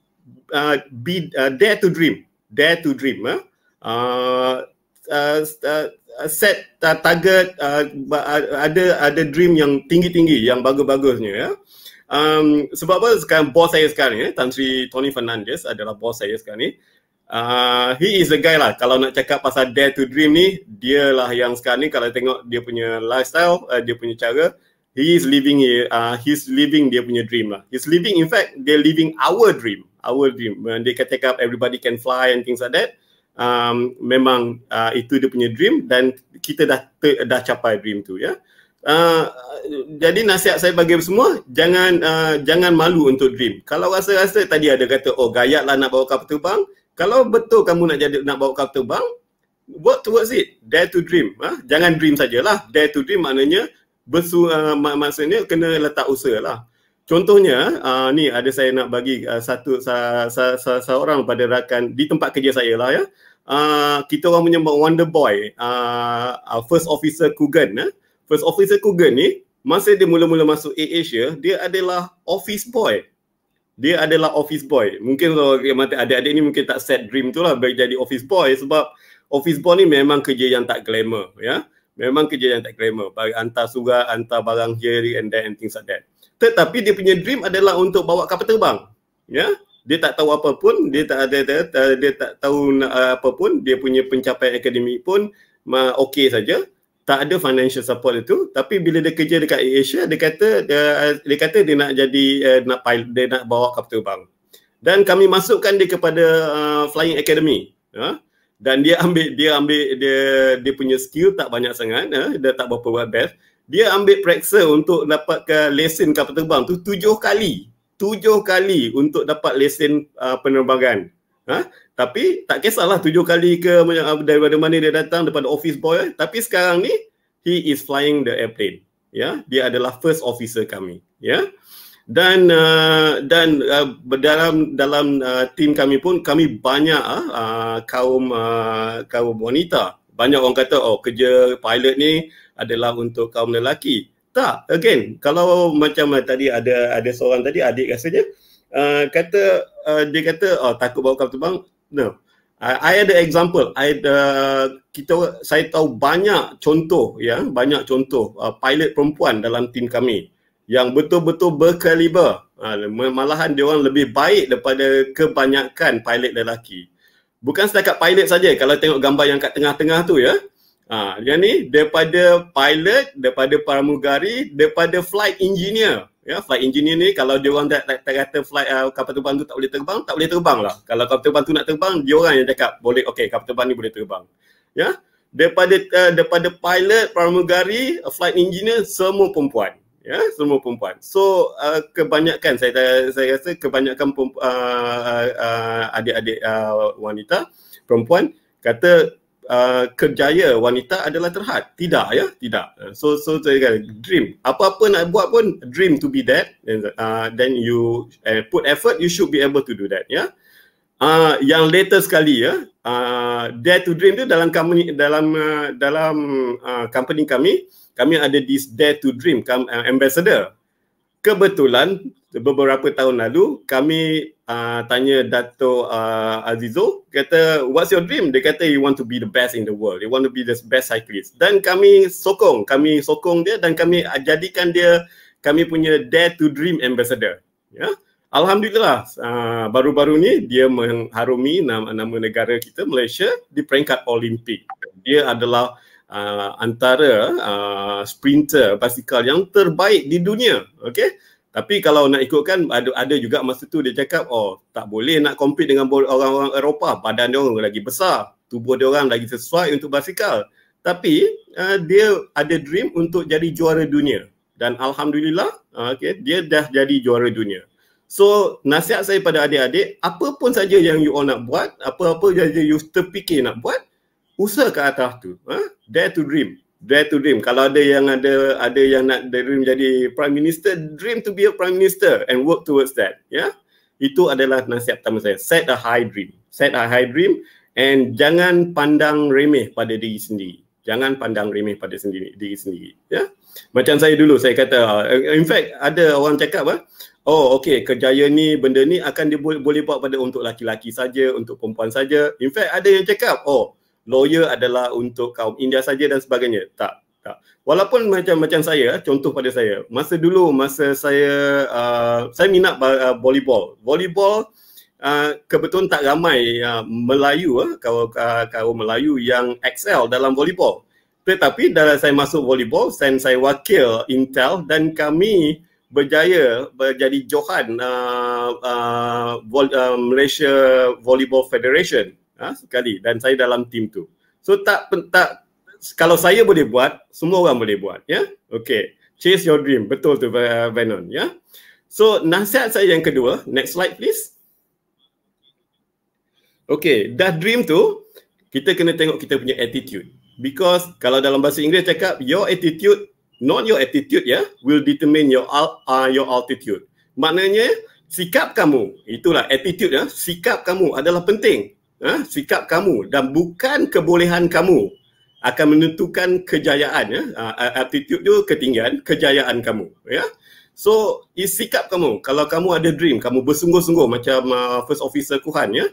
uh, be uh, dare to dream dare to dream huh? uh, uh, uh set uh, target uh, ada ada dream yang tinggi-tinggi yang bagus-bagusnya ya um sebab apa sekarang bos saya sekarang ya Tan Sri Tony Fernandez adalah bos saya sekarang ni Uh, he is the guy lah kalau nak cakap pasal dare to dream ni dia lah yang sekarang ni kalau tengok dia punya lifestyle uh, dia punya cara he is living he uh, ah, he's living dia punya dream lah he's living in fact they living our dream our dream when they can take up everybody can fly and things like that um, memang uh, itu dia punya dream dan kita dah ter, dah capai dream tu ya uh, jadi nasihat saya bagi semua jangan uh, jangan malu untuk dream kalau rasa-rasa tadi ada kata oh gayat lah nak bawa kapal terbang kalau betul kamu nak jadi nak bawa kapal terbang, work towards it, dare to dream. Ha? Jangan dream sajalah. Dare to dream maknanya bersu uh, mak- maksudnya kena letak usaha lah. Contohnya, uh, ni ada saya nak bagi uh, satu sa, sa, sa, sa, seorang pada rakan di tempat kerja saya lah ya. Uh, kita orang menyebut Wonder Boy, uh, uh, First Officer Kugan. Eh. Ha? First Officer Kugan ni, masa dia mula-mula masuk AA Asia, dia adalah office boy dia adalah office boy. Mungkin kalau yang mati adik-adik ni mungkin tak set dream tu lah jadi office boy sebab office boy ni memang kerja yang tak glamour ya. Memang kerja yang tak glamour. Hantar surat, hantar barang here and there and things like that. Tetapi dia punya dream adalah untuk bawa kapal terbang. Ya. Dia tak tahu apa pun, dia tak ada dia, dia, dia tak tahu apa pun, dia punya pencapaian akademik pun okey saja tak ada financial support itu tapi bila dia kerja dekat Air Asia dia kata dia, dia kata dia nak jadi uh, nak pilot dia nak bawa kapal terbang dan kami masukkan dia kepada uh, flying academy ya uh, dan dia ambil dia ambil dia dia punya skill tak banyak sangat uh, dia tak berapa buat best dia ambil praksa untuk dapatkan lesen kapal terbang tu tujuh kali tujuh kali untuk dapat lesen uh, penerbangan uh, tapi tak kisahlah tujuh kali ke ah, dari mana dia datang daripada office boy. Eh. Tapi sekarang ni, he is flying the airplane. Ya, dia adalah first officer kami. Ya, dan uh, dan uh, dalam dalam uh, tim kami pun kami banyak uh, kaum uh, kaum wanita. Banyak orang kata oh kerja pilot ni adalah untuk kaum lelaki. Tak, again kalau macam uh, tadi ada ada seorang tadi adik rasanya uh, kata uh, dia kata oh takut bawa kapal terbang No. I, I ada example. I ada kita saya tahu banyak contoh ya, banyak contoh uh, pilot perempuan dalam tim kami yang betul-betul berkaliber. Uh, malahan dia orang lebih baik daripada kebanyakan pilot lelaki. Bukan setakat pilot saja kalau tengok gambar yang kat tengah-tengah tu ya. Ah, uh, yang ni daripada pilot, daripada pramugari, daripada flight engineer ya flight engineer ni kalau dia orang tak, tak, tak kata flight uh, kapal terbang tu tak boleh terbang tak boleh terbang lah kalau kapal terbang tu nak terbang dia orang yang cakap boleh okey kapal terbang ni boleh terbang ya daripada uh, daripada pilot pramugari uh, flight engineer semua perempuan ya semua perempuan so uh, kebanyakan saya saya rasa kebanyakan perempu, uh, uh, uh, adik-adik uh, wanita perempuan kata Uh, kerjaya wanita adalah terhad. Tidak ya, tidak. Uh, so so saya kata dream. Apa-apa nak buat pun dream to be that uh, then you uh, put effort you should be able to do that ya. Yeah? Uh, yang later sekali ya, uh, dare to dream tu dalam company dalam uh, dalam uh, company kami, kami ada this dare to dream uh, ambassador. Kebetulan beberapa tahun lalu kami uh, tanya Dato uh, ah, Azizul kata what's your dream dia kata you want to be the best in the world you want to be the best cyclist dan kami sokong kami sokong dia dan kami ah, jadikan dia kami punya dare to dream ambassador ya yeah? alhamdulillah baru-baru ni dia mengharumi nama, nama negara kita Malaysia di peringkat olimpik dia adalah uh, antara uh, sprinter basikal yang terbaik di dunia Okay. Tapi kalau nak ikutkan ada ada juga masa tu dia cakap oh tak boleh nak compete dengan orang-orang Eropah. Badan dia orang lagi besar, tubuh dia orang lagi sesuai untuk basikal. Tapi uh, dia ada dream untuk jadi juara dunia. Dan alhamdulillah uh, okay, dia dah jadi juara dunia. So nasihat saya pada adik-adik, apa pun saja yang you all nak buat, apa-apa saja you terfikir nak buat, usaha ke atas tu. Huh? Dare to dream dare to dream. Kalau ada yang ada ada yang nak dream jadi prime minister, dream to be a prime minister and work towards that. Ya. Yeah? Itu adalah nasihat pertama saya. Set a high dream. Set a high dream and jangan pandang remeh pada diri sendiri. Jangan pandang remeh pada sendiri, diri sendiri. Ya. Yeah? Macam saya dulu saya kata eh, in fact ada orang cakap ah oh okay kerjaya ni benda ni akan dibu- boleh buat pada untuk laki-laki saja, untuk perempuan saja. In fact ada yang cakap oh lawyer adalah untuk kaum India saja dan sebagainya. Tak, tak. Walaupun macam-macam saya, contoh pada saya, masa dulu masa saya uh, saya minat uh, volleyball. Volleyball uh, kebetulan tak ramai uh, Melayu uh, eh, kalau uh, kaum Melayu yang excel dalam volleyball. Tetapi dalam saya masuk volleyball, saya, saya wakil Intel dan kami berjaya menjadi Johan uh, uh, uh Malaysia Volleyball Federation ha, sekali dan saya dalam tim tu. So tak tak kalau saya boleh buat, semua orang boleh buat, ya. Yeah? Okay, chase your dream. Betul tu Venon, ya. Yeah? So nasihat saya yang kedua, next slide please. Okay, dah dream tu kita kena tengok kita punya attitude. Because kalau dalam bahasa Inggeris cakap your attitude not your attitude ya yeah, will determine your al- uh, your altitude. Maknanya sikap kamu itulah attitude ya, yeah, sikap kamu adalah penting eh, sikap kamu dan bukan kebolehan kamu akan menentukan kejayaan ya eh, attitude tu ketinggian kejayaan kamu ya so is sikap kamu kalau kamu ada dream kamu bersungguh-sungguh macam uh, first officer Kuhan ya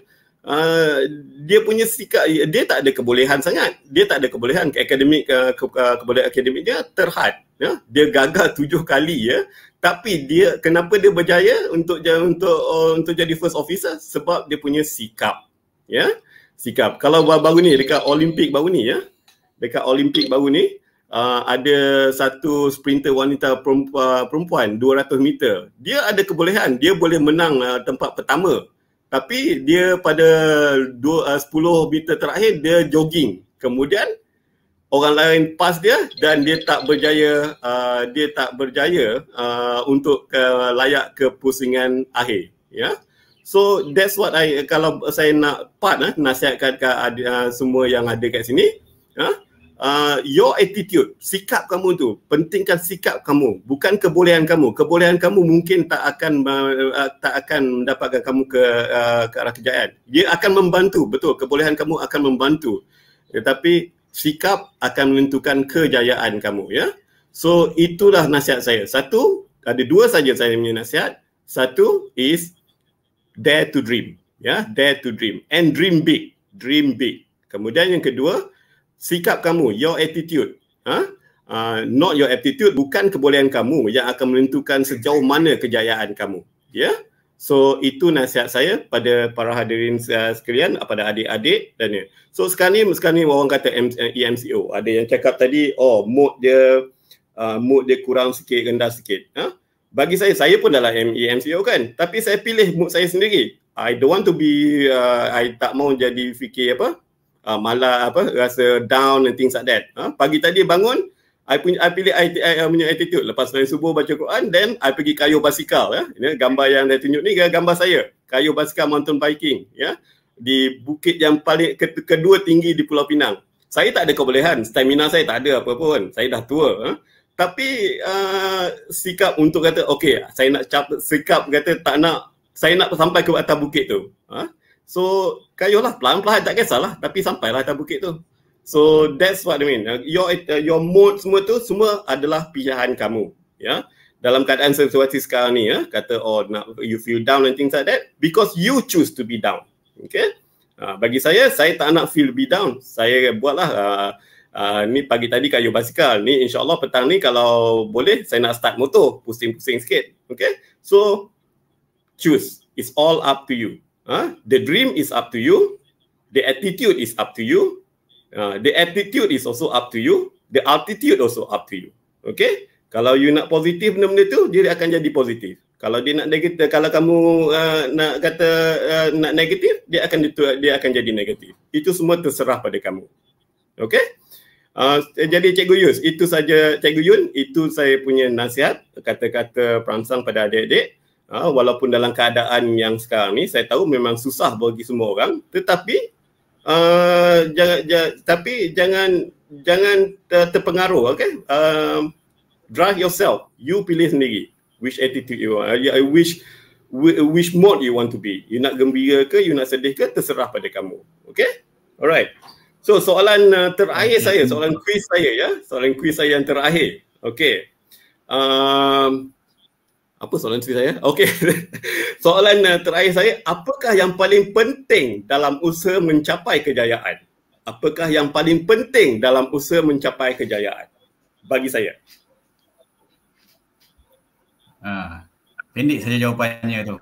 Uh, dia punya sikap dia tak ada kebolehan sangat dia tak ada kebolehan akademik uh, ke, uh, kebolehan akademik dia terhad ya dia gagal tujuh kali ya tapi dia kenapa dia berjaya untuk untuk uh, untuk jadi first officer sebab dia punya sikap ya sikap kalau baru ni dekat Olimpik baru ni ya dekat Olimpik baru ni Uh, ada satu sprinter wanita uh, perempuan 200 meter dia ada kebolehan dia boleh menang uh, tempat pertama tapi dia pada dua, uh, 10 meter terakhir dia jogging kemudian orang lain pas dia dan dia tak berjaya uh, dia tak berjaya uh, untuk uh, layak ke pusingan akhir ya yeah? So that's what I kalau saya nak part eh, nasihatkan ke uh, semua yang ada kat sini huh? Ah, uh, ah, your attitude, sikap kamu tu, pentingkan sikap kamu, bukan kebolehan kamu. Kebolehan kamu mungkin tak akan uh, tak akan mendapatkan kamu ke uh, ke arah kejayaan. Dia akan membantu, betul. Kebolehan kamu akan membantu. Tetapi sikap akan menentukan kejayaan kamu, ya. Yeah? So itulah nasihat saya. Satu, ada dua saja saya punya nasihat. Satu is dare to dream ya yeah? dare to dream and dream big dream big kemudian yang kedua sikap kamu your attitude ha huh? Ah, uh, not your attitude bukan kebolehan kamu yang akan menentukan sejauh mana kejayaan kamu ya yeah? so itu nasihat saya pada para hadirin uh, sekalian kepada adik-adik dan ya so sekarang ni sekarang ni orang kata EMCO eh, e ada yang cakap tadi oh mood dia uh, mood dia kurang sikit rendah sikit ha huh? bagi saya saya pun adalah dalam MEMCO kan tapi saya pilih mood saya sendiri i don't want to be uh, i tak mau jadi fikir apa uh, malah apa rasa down and things like that huh? pagi tadi bangun i punya i pilih i, I, I punya attitude lepas main subuh baca Quran then i pergi kayu basikal ya yeah? gambar yang saya tunjuk ni gambar saya kayu basikal mountain biking ya di bukit yang paling ke- kedua tinggi di Pulau Pinang saya tak ada kebolehan stamina saya tak ada apa-apa pun saya dah tua huh? tapi uh, sikap untuk kata okey saya nak cap, sikap kata tak nak saya nak sampai ke atas bukit tu. Ha? So kayuhlah pelan-pelan tak kisahlah tapi sampailah atas bukit tu. So that's what I mean. Uh, your uh, your mood semua tu semua adalah pilihan kamu. Ya. Yeah? Dalam keadaan situasi sekarang ni ya, kata oh nak you feel down and things like that because you choose to be down. Okay. Uh, bagi saya, saya tak nak feel be down. Saya buatlah uh, Uh, ni pagi tadi kayu basikal. Ni insyaAllah petang ni kalau boleh saya nak start motor. Pusing-pusing sikit. Okay? So, choose. It's all up to you. Huh? Ah, the dream is up to you. The attitude is up to you. Uh, the attitude is also up to you. The altitude also up to you. Okay? Kalau you nak positif benda-benda tu, dia akan jadi positif. Kalau dia nak negatif, kalau kamu uh, nak kata uh, nak negatif, dia akan dia akan jadi negatif. Itu semua terserah pada kamu. Okay, Uh, ah, eh, jadi Cikgu Yus, itu saja Cikgu Yun, itu saya punya nasihat, kata-kata perangsang pada adik-adik. Uh, walaupun dalam keadaan yang sekarang ni, saya tahu memang susah bagi semua orang, tetapi uh, ah, jangan, jangan, tapi jangan jangan terpengaruh, okay? Uh, drive yourself, you pilih sendiri which attitude you want, uh, which which mode you want to be. You nak gembira ke, you nak sedih ke, terserah pada kamu, okay? Alright. So soalan uh, terakhir saya, soalan kuis saya ya. Soalan kuis saya yang terakhir. Okay, Um, apa soalan kuis saya? Okay, soalan uh, terakhir saya, apakah yang paling penting dalam usaha mencapai kejayaan? Apakah yang paling penting dalam usaha mencapai kejayaan? Bagi saya. Ah, pendek saja jawapannya tu.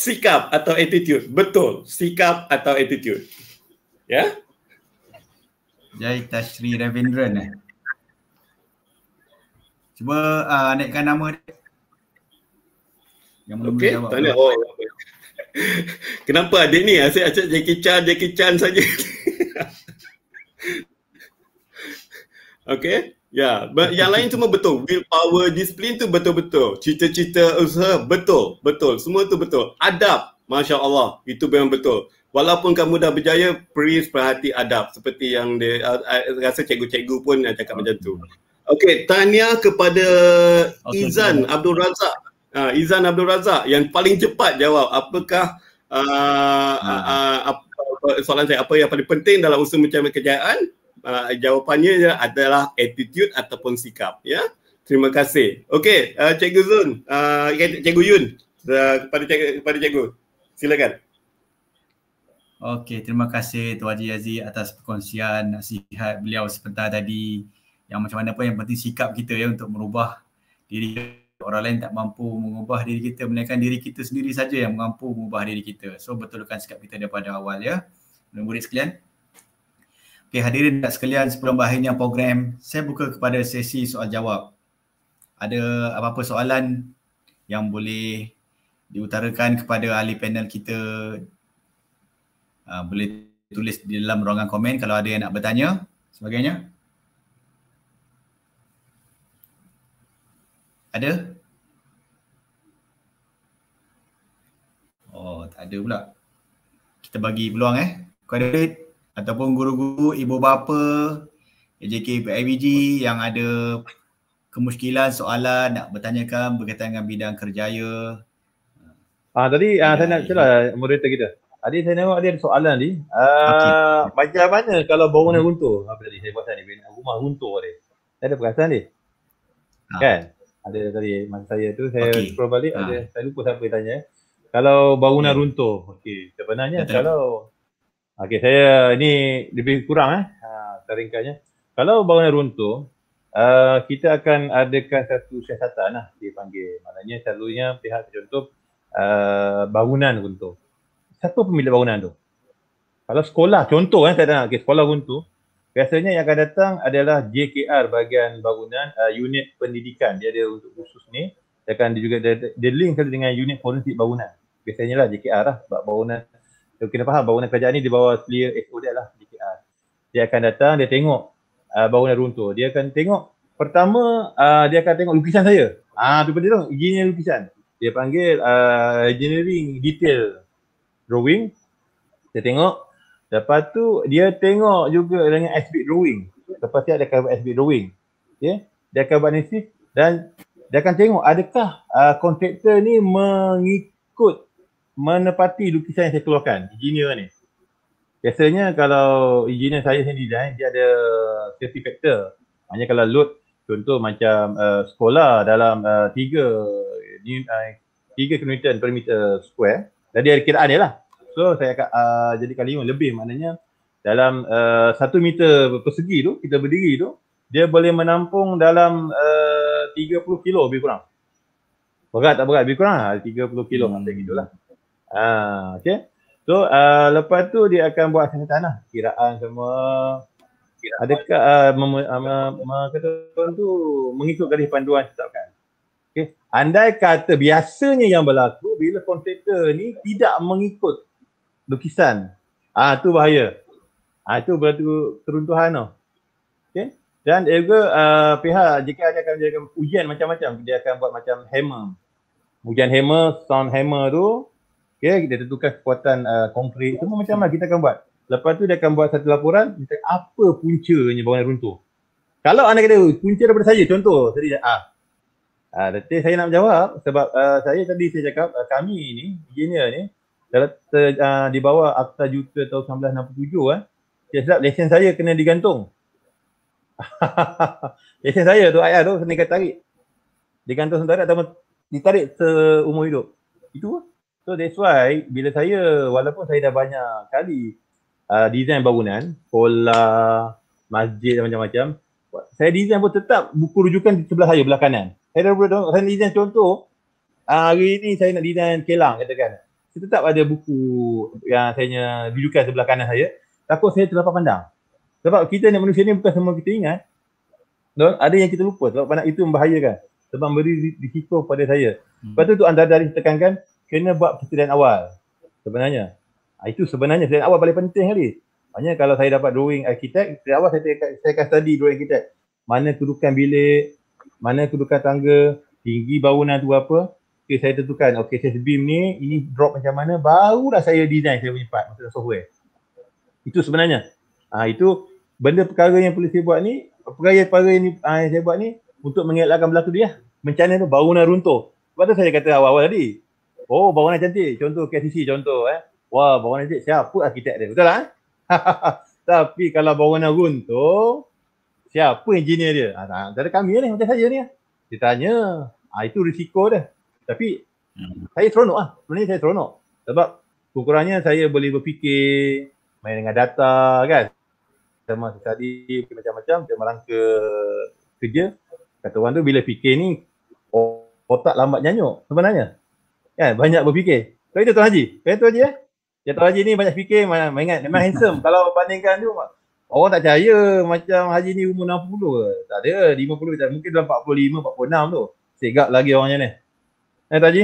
sikap atau attitude. Betul, sikap atau attitude. Ya? Yeah? Jai Tashri Ravindran eh. Cuba uh, naikkan nama dia. Yang mula okay, jawab. Tanya, oh, oh, oh. Kenapa adik ni asyik-asyik Jackie Chan, Jackie Chan saja. okay. Ya, yeah. yang lain semua betul. Willpower, disiplin tu betul-betul. Cita-cita usaha betul, betul. Semua tu betul. Adab, Masya Allah, itu memang betul. Walaupun kamu dah berjaya, please perhati adab. Seperti yang dia, uh, uh, rasa cikgu-cikgu pun yang cakap macam tu. Okay, tanya kepada okay, Izan Abdul Razak. Uh, Izan Abdul Razak yang paling cepat jawab. Apakah uh, uh, uh, uh, soalan saya, apa yang paling penting dalam usaha mencapai kejayaan? uh, jawapannya adalah attitude ataupun sikap ya terima kasih Okay, uh, ah, cikgu zun uh, cikgu yun uh, kepada cikgu, kepada cikgu silakan okey terima kasih tuan haji aziz atas perkongsian nasihat beliau sebentar tadi yang macam mana pun yang penting sikap kita ya untuk merubah diri orang lain tak mampu mengubah diri kita melainkan diri kita sendiri saja yang mampu mengubah diri kita. So betulkan sikap kita daripada awal ya. Murid-murid sekalian, Okay, hadirin dan sekalian sebelum berakhirnya program, saya buka kepada sesi soal jawab. Ada apa-apa soalan yang boleh diutarakan kepada ahli panel kita uh, boleh tulis di dalam ruangan komen kalau ada yang nak bertanya sebagainya. Ada? Oh, tak ada pula. Kita bagi peluang eh. Kau ada duit? ataupun guru-guru, ibu bapa JK IBG yang ada kemuskilan soalan nak bertanyakan berkaitan dengan bidang kerjaya. Ah tadi ah, saya nak cakap lah, moderator kita. Adi saya nampak dia ada soalan ni. Ah okay. macam mana kalau bangunan hmm. runtuh? Apa tadi saya buat ni rumah runtuh tadi. Saya ada perasaan ni. Ha. Kan? Ada tadi masa saya tu saya okay. scroll balik ha. ada saya lupa siapa yang tanya. Kalau bangunan hmm. runtuh. Okey, sebenarnya Datang. kalau Okey, saya ini lebih kurang eh ha, seringkanya. Kalau bangunan runtuh, ha, kita akan adakan satu siasatan lah dipanggil. Maknanya selalunya pihak contoh ha, bangunan runtuh. Siapa pemilik bangunan tu? Kalau sekolah contoh eh saya tanya, okay, sekolah runtuh, biasanya yang akan datang adalah JKR bahagian bangunan uh, unit pendidikan. Dia ada untuk khusus ni. Dia akan dia juga dia, dia link dengan unit forensik bangunan. Biasanya lah JKR lah sebab bangunan So kena faham bangunan kerajaan ni di bawah clear SOD lah DKR. Ah, dia akan datang, dia tengok uh, bangunan runtuh. Dia akan tengok pertama uh, dia akan tengok lukisan saya. Ah uh, tu dia tengok engineer lukisan. Dia panggil uh, engineering detail drawing. Dia tengok lepas tu dia tengok juga dengan SB drawing. Lepas tu dia akan buat SB drawing. Okay. Ya. Dia akan buat analisis dan dia akan tengok adakah kontraktor uh, ni mengikut menepati lukisan yang saya keluarkan, engineer ni. Biasanya kalau engineer saya sendiri design, lah, eh, dia ada safety factor. Hanya kalau load contoh macam uh, sekolah dalam uh, 3 uh, 3 Newton per meter square, jadi ada kiraan dia lah. So saya akan uh, eh, jadi kali ini lebih maknanya dalam uh, 1 meter persegi tu kita berdiri tu dia boleh menampung dalam uh, 30 kilo lebih kurang. Berat tak berat? Lebih kurang lah. 30 kilo hmm. macam gitulah. Ah, okay. So uh, lepas tu dia akan buat sanatan lah. Kiraan semua. Kiraan Adakah uh, mem, uh, mem, uh, mem, kata tuan tu mengikut garis panduan tetapkan. Okay. Andai kata biasanya yang berlaku bila kontraktor ni tidak mengikut lukisan. Ah ha, tu bahaya. Ah ha, tu berarti keruntuhan tau. Okay. Dan juga uh, pihak jika dia akan menjadikan ujian macam-macam. Dia akan buat macam hammer. Ujian hammer, sound hammer tu Okay, kita tentukan kekuatan uh, konkrit. Semua macam mana lah kita akan buat. Lepas tu dia akan buat satu laporan. Kita apa puncanya bangunan runtuh. Kalau anda kata oh, punca daripada saya. Contoh tadi. Ah. Ah, nanti saya nak jawab sebab uh, saya tadi saya cakap uh, kami ni, engineer ni dalam ter, uh, di bawah Akta Juta tahun 1967 eh. Saya sebab lesen saya kena digantung. lesen saya tu ayah tu kena tarik. Digantung sementara atau ditarik seumur hidup. Itu lah. So that's why bila saya walaupun saya dah banyak kali uh, design bangunan, pola, masjid dan macam-macam, saya design pun tetap buku rujukan di sebelah saya, belah kanan. Saya dah boleh saya design contoh, uh, hari ini saya nak design kelang katakan. Saya tetap ada buku yang saya rujukan sebelah kanan saya, takut saya terlepas pandang. Sebab kita ni manusia ni bukan semua kita ingat. Don, ada yang kita lupa sebab pandang itu membahayakan. Sebab memberi risiko pada saya. Hmm. Lepas tu, tu antara dari ditekankan kena buat persediaan awal sebenarnya. Ah, itu sebenarnya persediaan awal paling penting kali. Maksudnya kalau saya dapat drawing arkitek, dari awal saya, saya, saya akan study drawing arkitek. Mana kedudukan bilik, mana kedudukan tangga, tinggi bangunan tu apa. Okay, saya tentukan, okay, saya beam ni, ini drop macam mana, barulah saya design saya punya part, maksudnya software. Itu sebenarnya. ha, itu benda perkara yang perlu saya buat ni, perkara-perkara yang, ha, yang saya buat ni untuk mengelakkan berlaku dia. Macam tu, bangunan runtuh. Sebab tu saya kata awal-awal tadi, Oh, bangunan cantik. Contoh KCC contoh eh. Wah, bangunan cantik. Siapa arkitek dia? Betul tak? Eh? Tapi kalau bangunan runtuh, siapa engineer dia? Ha, tak, ada kami ni, macam saya ni. Eh. Dia tanya. Ha, itu risiko dia. Tapi hmm. saya seronok lah. Sebenarnya saya seronok. Sebab kurangnya saya boleh berfikir, main dengan data kan. Sama tadi macam-macam, dia merangka kerja. Kata orang tu bila fikir ni, otak lambat nyanyuk sebenarnya kan banyak berfikir kalau itu tuan haji kan tuan haji eh ya tuan haji ni banyak fikir banyak ingat memang handsome kalau bandingkan tu orang tak percaya macam haji ni umur 60 ke tak ada 50 tak mungkin dalam 45 46 tu segak lagi orangnya ni Ya tuan haji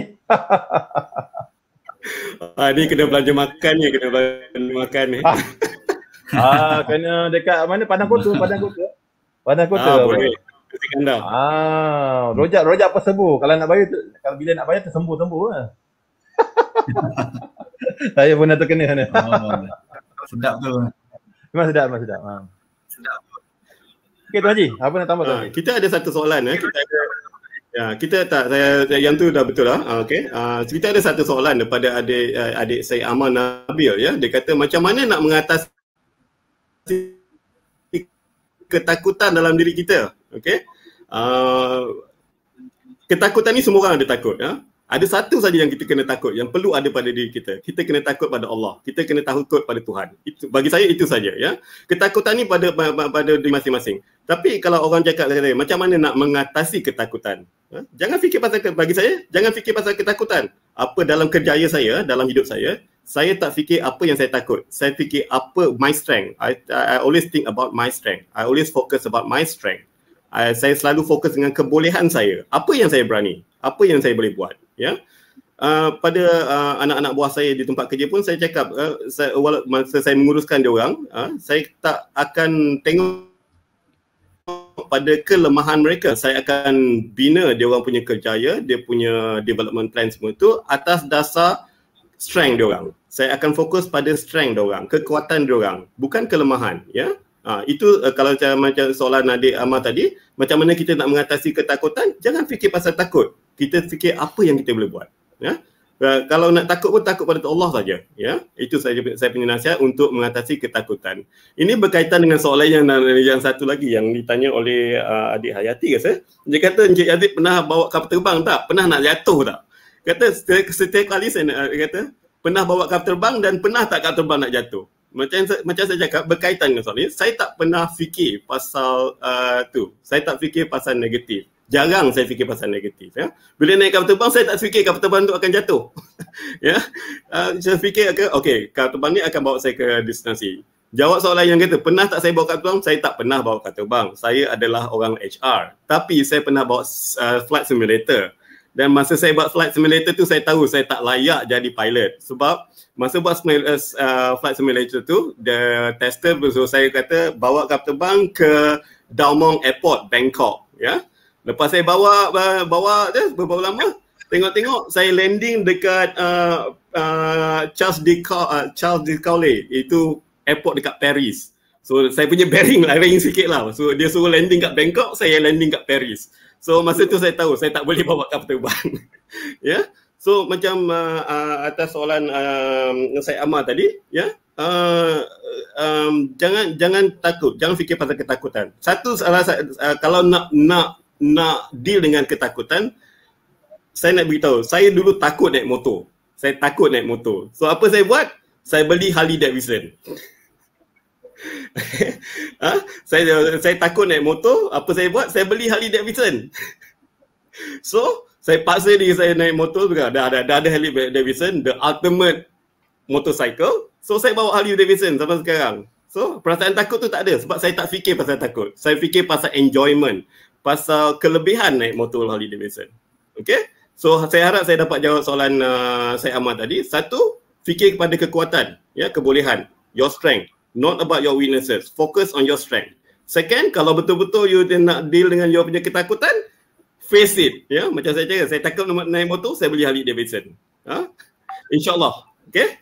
ah ni kena belanja makan ni kena belanja makan ni ah kena dekat mana padang kota padang kota padang kota ah, boleh. Ah, rojak rojak apa sembuh? Kalau nak bayar kalau bila nak bayar tersembuh sembuh lah. Saya pun dah terkena sana. Oh, oh, oh, sedap tu. Memang sedap, memang sedap. Ha. Sedap. Okey Tuan Haji, apa nak tambah ha, Kita ada satu soalan eh. Kita ada Ya, kita tak saya yang tu dah betul lah. Okey. Uh, kita ada satu soalan daripada adik eh, adik saya aman Nabil ya. Dia kata macam mana nak mengatasi ketakutan dalam diri kita okay? Uh, ketakutan ni semua orang ada takut. Ya? Ada satu saja yang kita kena takut, yang perlu ada pada diri kita. Kita kena takut pada Allah. Kita kena tahu takut pada Tuhan. Itu, bagi saya itu saja. Ya? Ketakutan ni pada pada, pada diri masing-masing. Tapi kalau orang cakap kata, macam mana nak mengatasi ketakutan? Ha? Jangan fikir pasal bagi saya, jangan fikir pasal ketakutan. Apa dalam kerjaya saya, dalam hidup saya, saya tak fikir apa yang saya takut. Saya fikir apa my strength. I, I always think about my strength. I always focus about my strength uh, saya selalu fokus dengan kebolehan saya. Apa yang saya berani? Apa yang saya boleh buat? Ya. Yeah? Uh, pada uh, anak-anak buah saya di tempat kerja pun saya cakap uh, saya wala- masa saya menguruskan dia orang, uh, saya tak akan tengok pada kelemahan mereka saya akan bina dia orang punya kerjaya dia punya development plan semua itu atas dasar strength dia orang saya akan fokus pada strength dia orang kekuatan dia orang bukan kelemahan ya yeah? Ha, itu uh, kalau macam, macam soalan adik Amal tadi, macam mana kita nak mengatasi ketakutan, jangan fikir pasal takut. Kita fikir apa yang kita boleh buat. Ya? Uh, kalau nak takut pun takut pada Allah saja. Ya? Itu saya, saya punya nasihat untuk mengatasi ketakutan. Ini berkaitan dengan soalan yang, yang satu lagi yang ditanya oleh uh, adik Hayati. Kata, Dia kata Encik Yazid pernah bawa kapal terbang tak? Pernah nak jatuh tak? Kata setiap, setiap kali saya nak, kata pernah bawa kapal terbang dan pernah tak kapal terbang nak jatuh? macam macam saya cakap berkaitan dengan soalan ni, saya tak pernah fikir pasal uh, tu. Saya tak fikir pasal negatif. Jarang saya fikir pasal negatif. Ya. Bila naik kapal terbang, saya tak fikir kapal terbang itu akan jatuh. ya. Uh, saya fikir, akan, okay, kapal terbang ni akan bawa saya ke destinasi. Jawab soalan yang kata, pernah tak saya bawa kapal terbang? Saya tak pernah bawa kapal terbang. Saya adalah orang HR. Tapi saya pernah bawa uh, flight simulator dan masa saya buat flight simulator tu saya tahu saya tak layak jadi pilot sebab masa buat uh, flight simulator tu the tester so saya kata bawa kapten bang ke Daumong Airport Bangkok ya yeah? lepas saya bawa eh, bawa dia beberapa lama tengok-tengok saya landing dekat uh, uh, Charles de Gaulle uh, Charles de Gaulle itu airport dekat Paris so saya punya bearing lah sikit lah so dia suruh landing kat Bangkok saya landing kat Paris So masa tu saya tahu saya tak boleh bawa kapal terbang. ya. Yeah? So macam uh, uh, atas soalan uh, um, saya Amar tadi, ya. Yeah? Uh, um, jangan jangan takut, jangan fikir pasal ketakutan. Satu salah uh, kalau nak nak nak deal dengan ketakutan saya nak beritahu, saya dulu takut naik motor. Saya takut naik motor. So apa saya buat? Saya beli Harley Davidson. ha? saya saya takut naik motor apa saya buat saya beli Harley Davidson so saya paksa diri saya naik motor juga dah, dah, dah ada Harley Davidson the ultimate motorcycle so saya bawa Harley Davidson sampai sekarang so perasaan takut tu tak ada sebab saya tak fikir pasal takut saya fikir pasal enjoyment pasal kelebihan naik motor Harley Davidson okay so saya harap saya dapat jawab soalan uh, saya amat tadi satu fikir kepada kekuatan ya kebolehan your strength not about your weaknesses. Focus on your strength. Second, kalau betul-betul you nak deal dengan you punya ketakutan, face it. Ya, yeah? macam saya cakap, saya takut naik motor, saya beli Harley Davidson. Ha? Huh? InsyaAllah. Okay?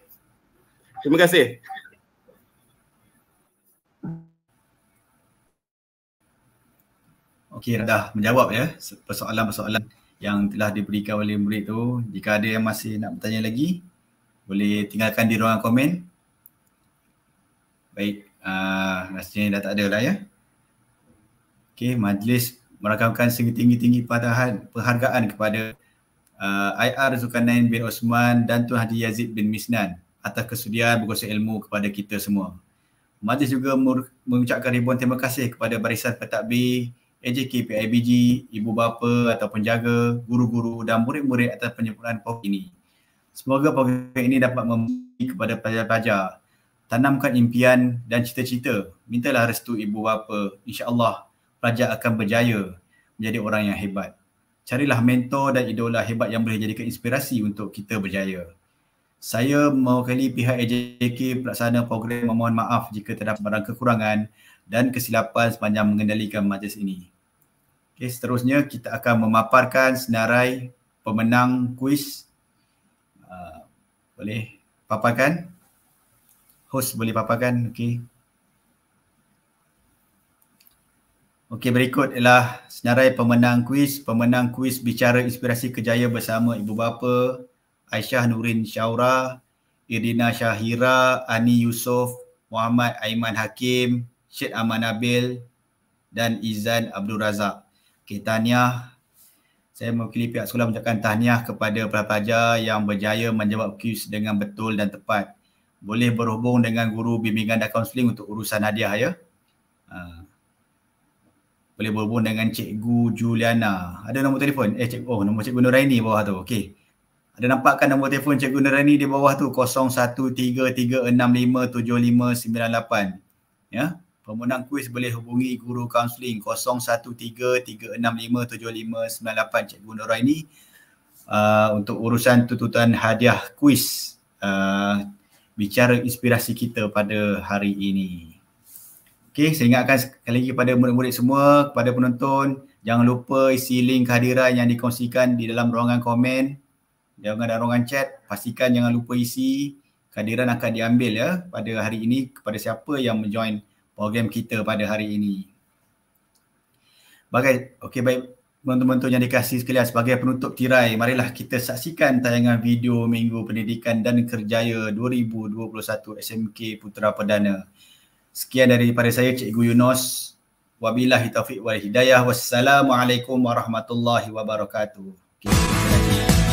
Terima kasih. Okey, dah menjawab ya persoalan-persoalan yang telah diberikan oleh murid tu. Jika ada yang masih nak bertanya lagi, boleh tinggalkan di ruang komen. Baik, uh, rasanya dah tak ada lah ya. Okey, majlis merakamkan setinggi-tinggi penghargaan kepada uh, ah, IR Zulkarnain bin Osman dan Tuan Haji Yazid bin Misnan atas kesudian berkongsi ilmu kepada kita semua. Majlis juga mengucapkan ribuan terima kasih kepada Barisan Pertakbir, AJK PIBG, ibu bapa atau penjaga, guru-guru dan murid-murid atas penyempurnaan pokok ini. Semoga pokok ini dapat memberi kepada pelajar-pelajar tanamkan impian dan cita-cita. Mintalah restu ibu bapa. InsyaAllah pelajar akan berjaya menjadi orang yang hebat. Carilah mentor dan idola hebat yang boleh jadikan inspirasi untuk kita berjaya. Saya mewakili pihak AJK pelaksana program memohon maaf jika terdapat barang kekurangan dan kesilapan sepanjang mengendalikan majlis ini. Okay, seterusnya kita akan memaparkan senarai pemenang kuis. Uh, boleh paparkan? Boleh host boleh paparkan okey Okey berikut ialah senarai pemenang kuis pemenang kuis bicara inspirasi kejaya bersama ibu bapa Aisyah Nurin Syaura Irina Shahira, Ani Yusof Muhammad Aiman Hakim Syed Aman Nabil dan Izan Abdul Razak Okey tahniah saya mewakili pihak sekolah mengucapkan tahniah kepada pelajar yang berjaya menjawab kuis dengan betul dan tepat boleh berhubung dengan guru bimbingan dan kaunseling untuk urusan hadiah ya. Ha. Boleh berhubung dengan Cikgu Juliana. Ada nombor telefon? Eh, cikgu, oh, nombor Cikgu Nuraini bawah tu. Okey. Ada nampak kan nombor telefon Cikgu Nuraini di bawah tu 0133657598. Ya. Pemenang kuis boleh hubungi guru kaunseling 0133657598 Cikgu Nuraini uh, untuk urusan tuntutan hadiah kuis. Uh, bicara inspirasi kita pada hari ini. Okey, saya ingatkan sekali lagi kepada murid-murid semua, kepada penonton, jangan lupa isi link kehadiran yang dikongsikan di dalam ruangan komen, jangan ada ruangan chat, pastikan jangan lupa isi kehadiran akan diambil ya pada hari ini kepada siapa yang menjoin program kita pada hari ini. Bagai, okey baik, bantu bantuan yang dikasih sekalian sebagai penutup tirai, marilah kita saksikan tayangan video Minggu Pendidikan dan Kerjaya 2021 SMK Putra Perdana. Sekian daripada saya Cikgu Yunus. Wabillahi taufiq wal hidayah. Wassalamualaikum warahmatullahi wabarakatuh. Okay.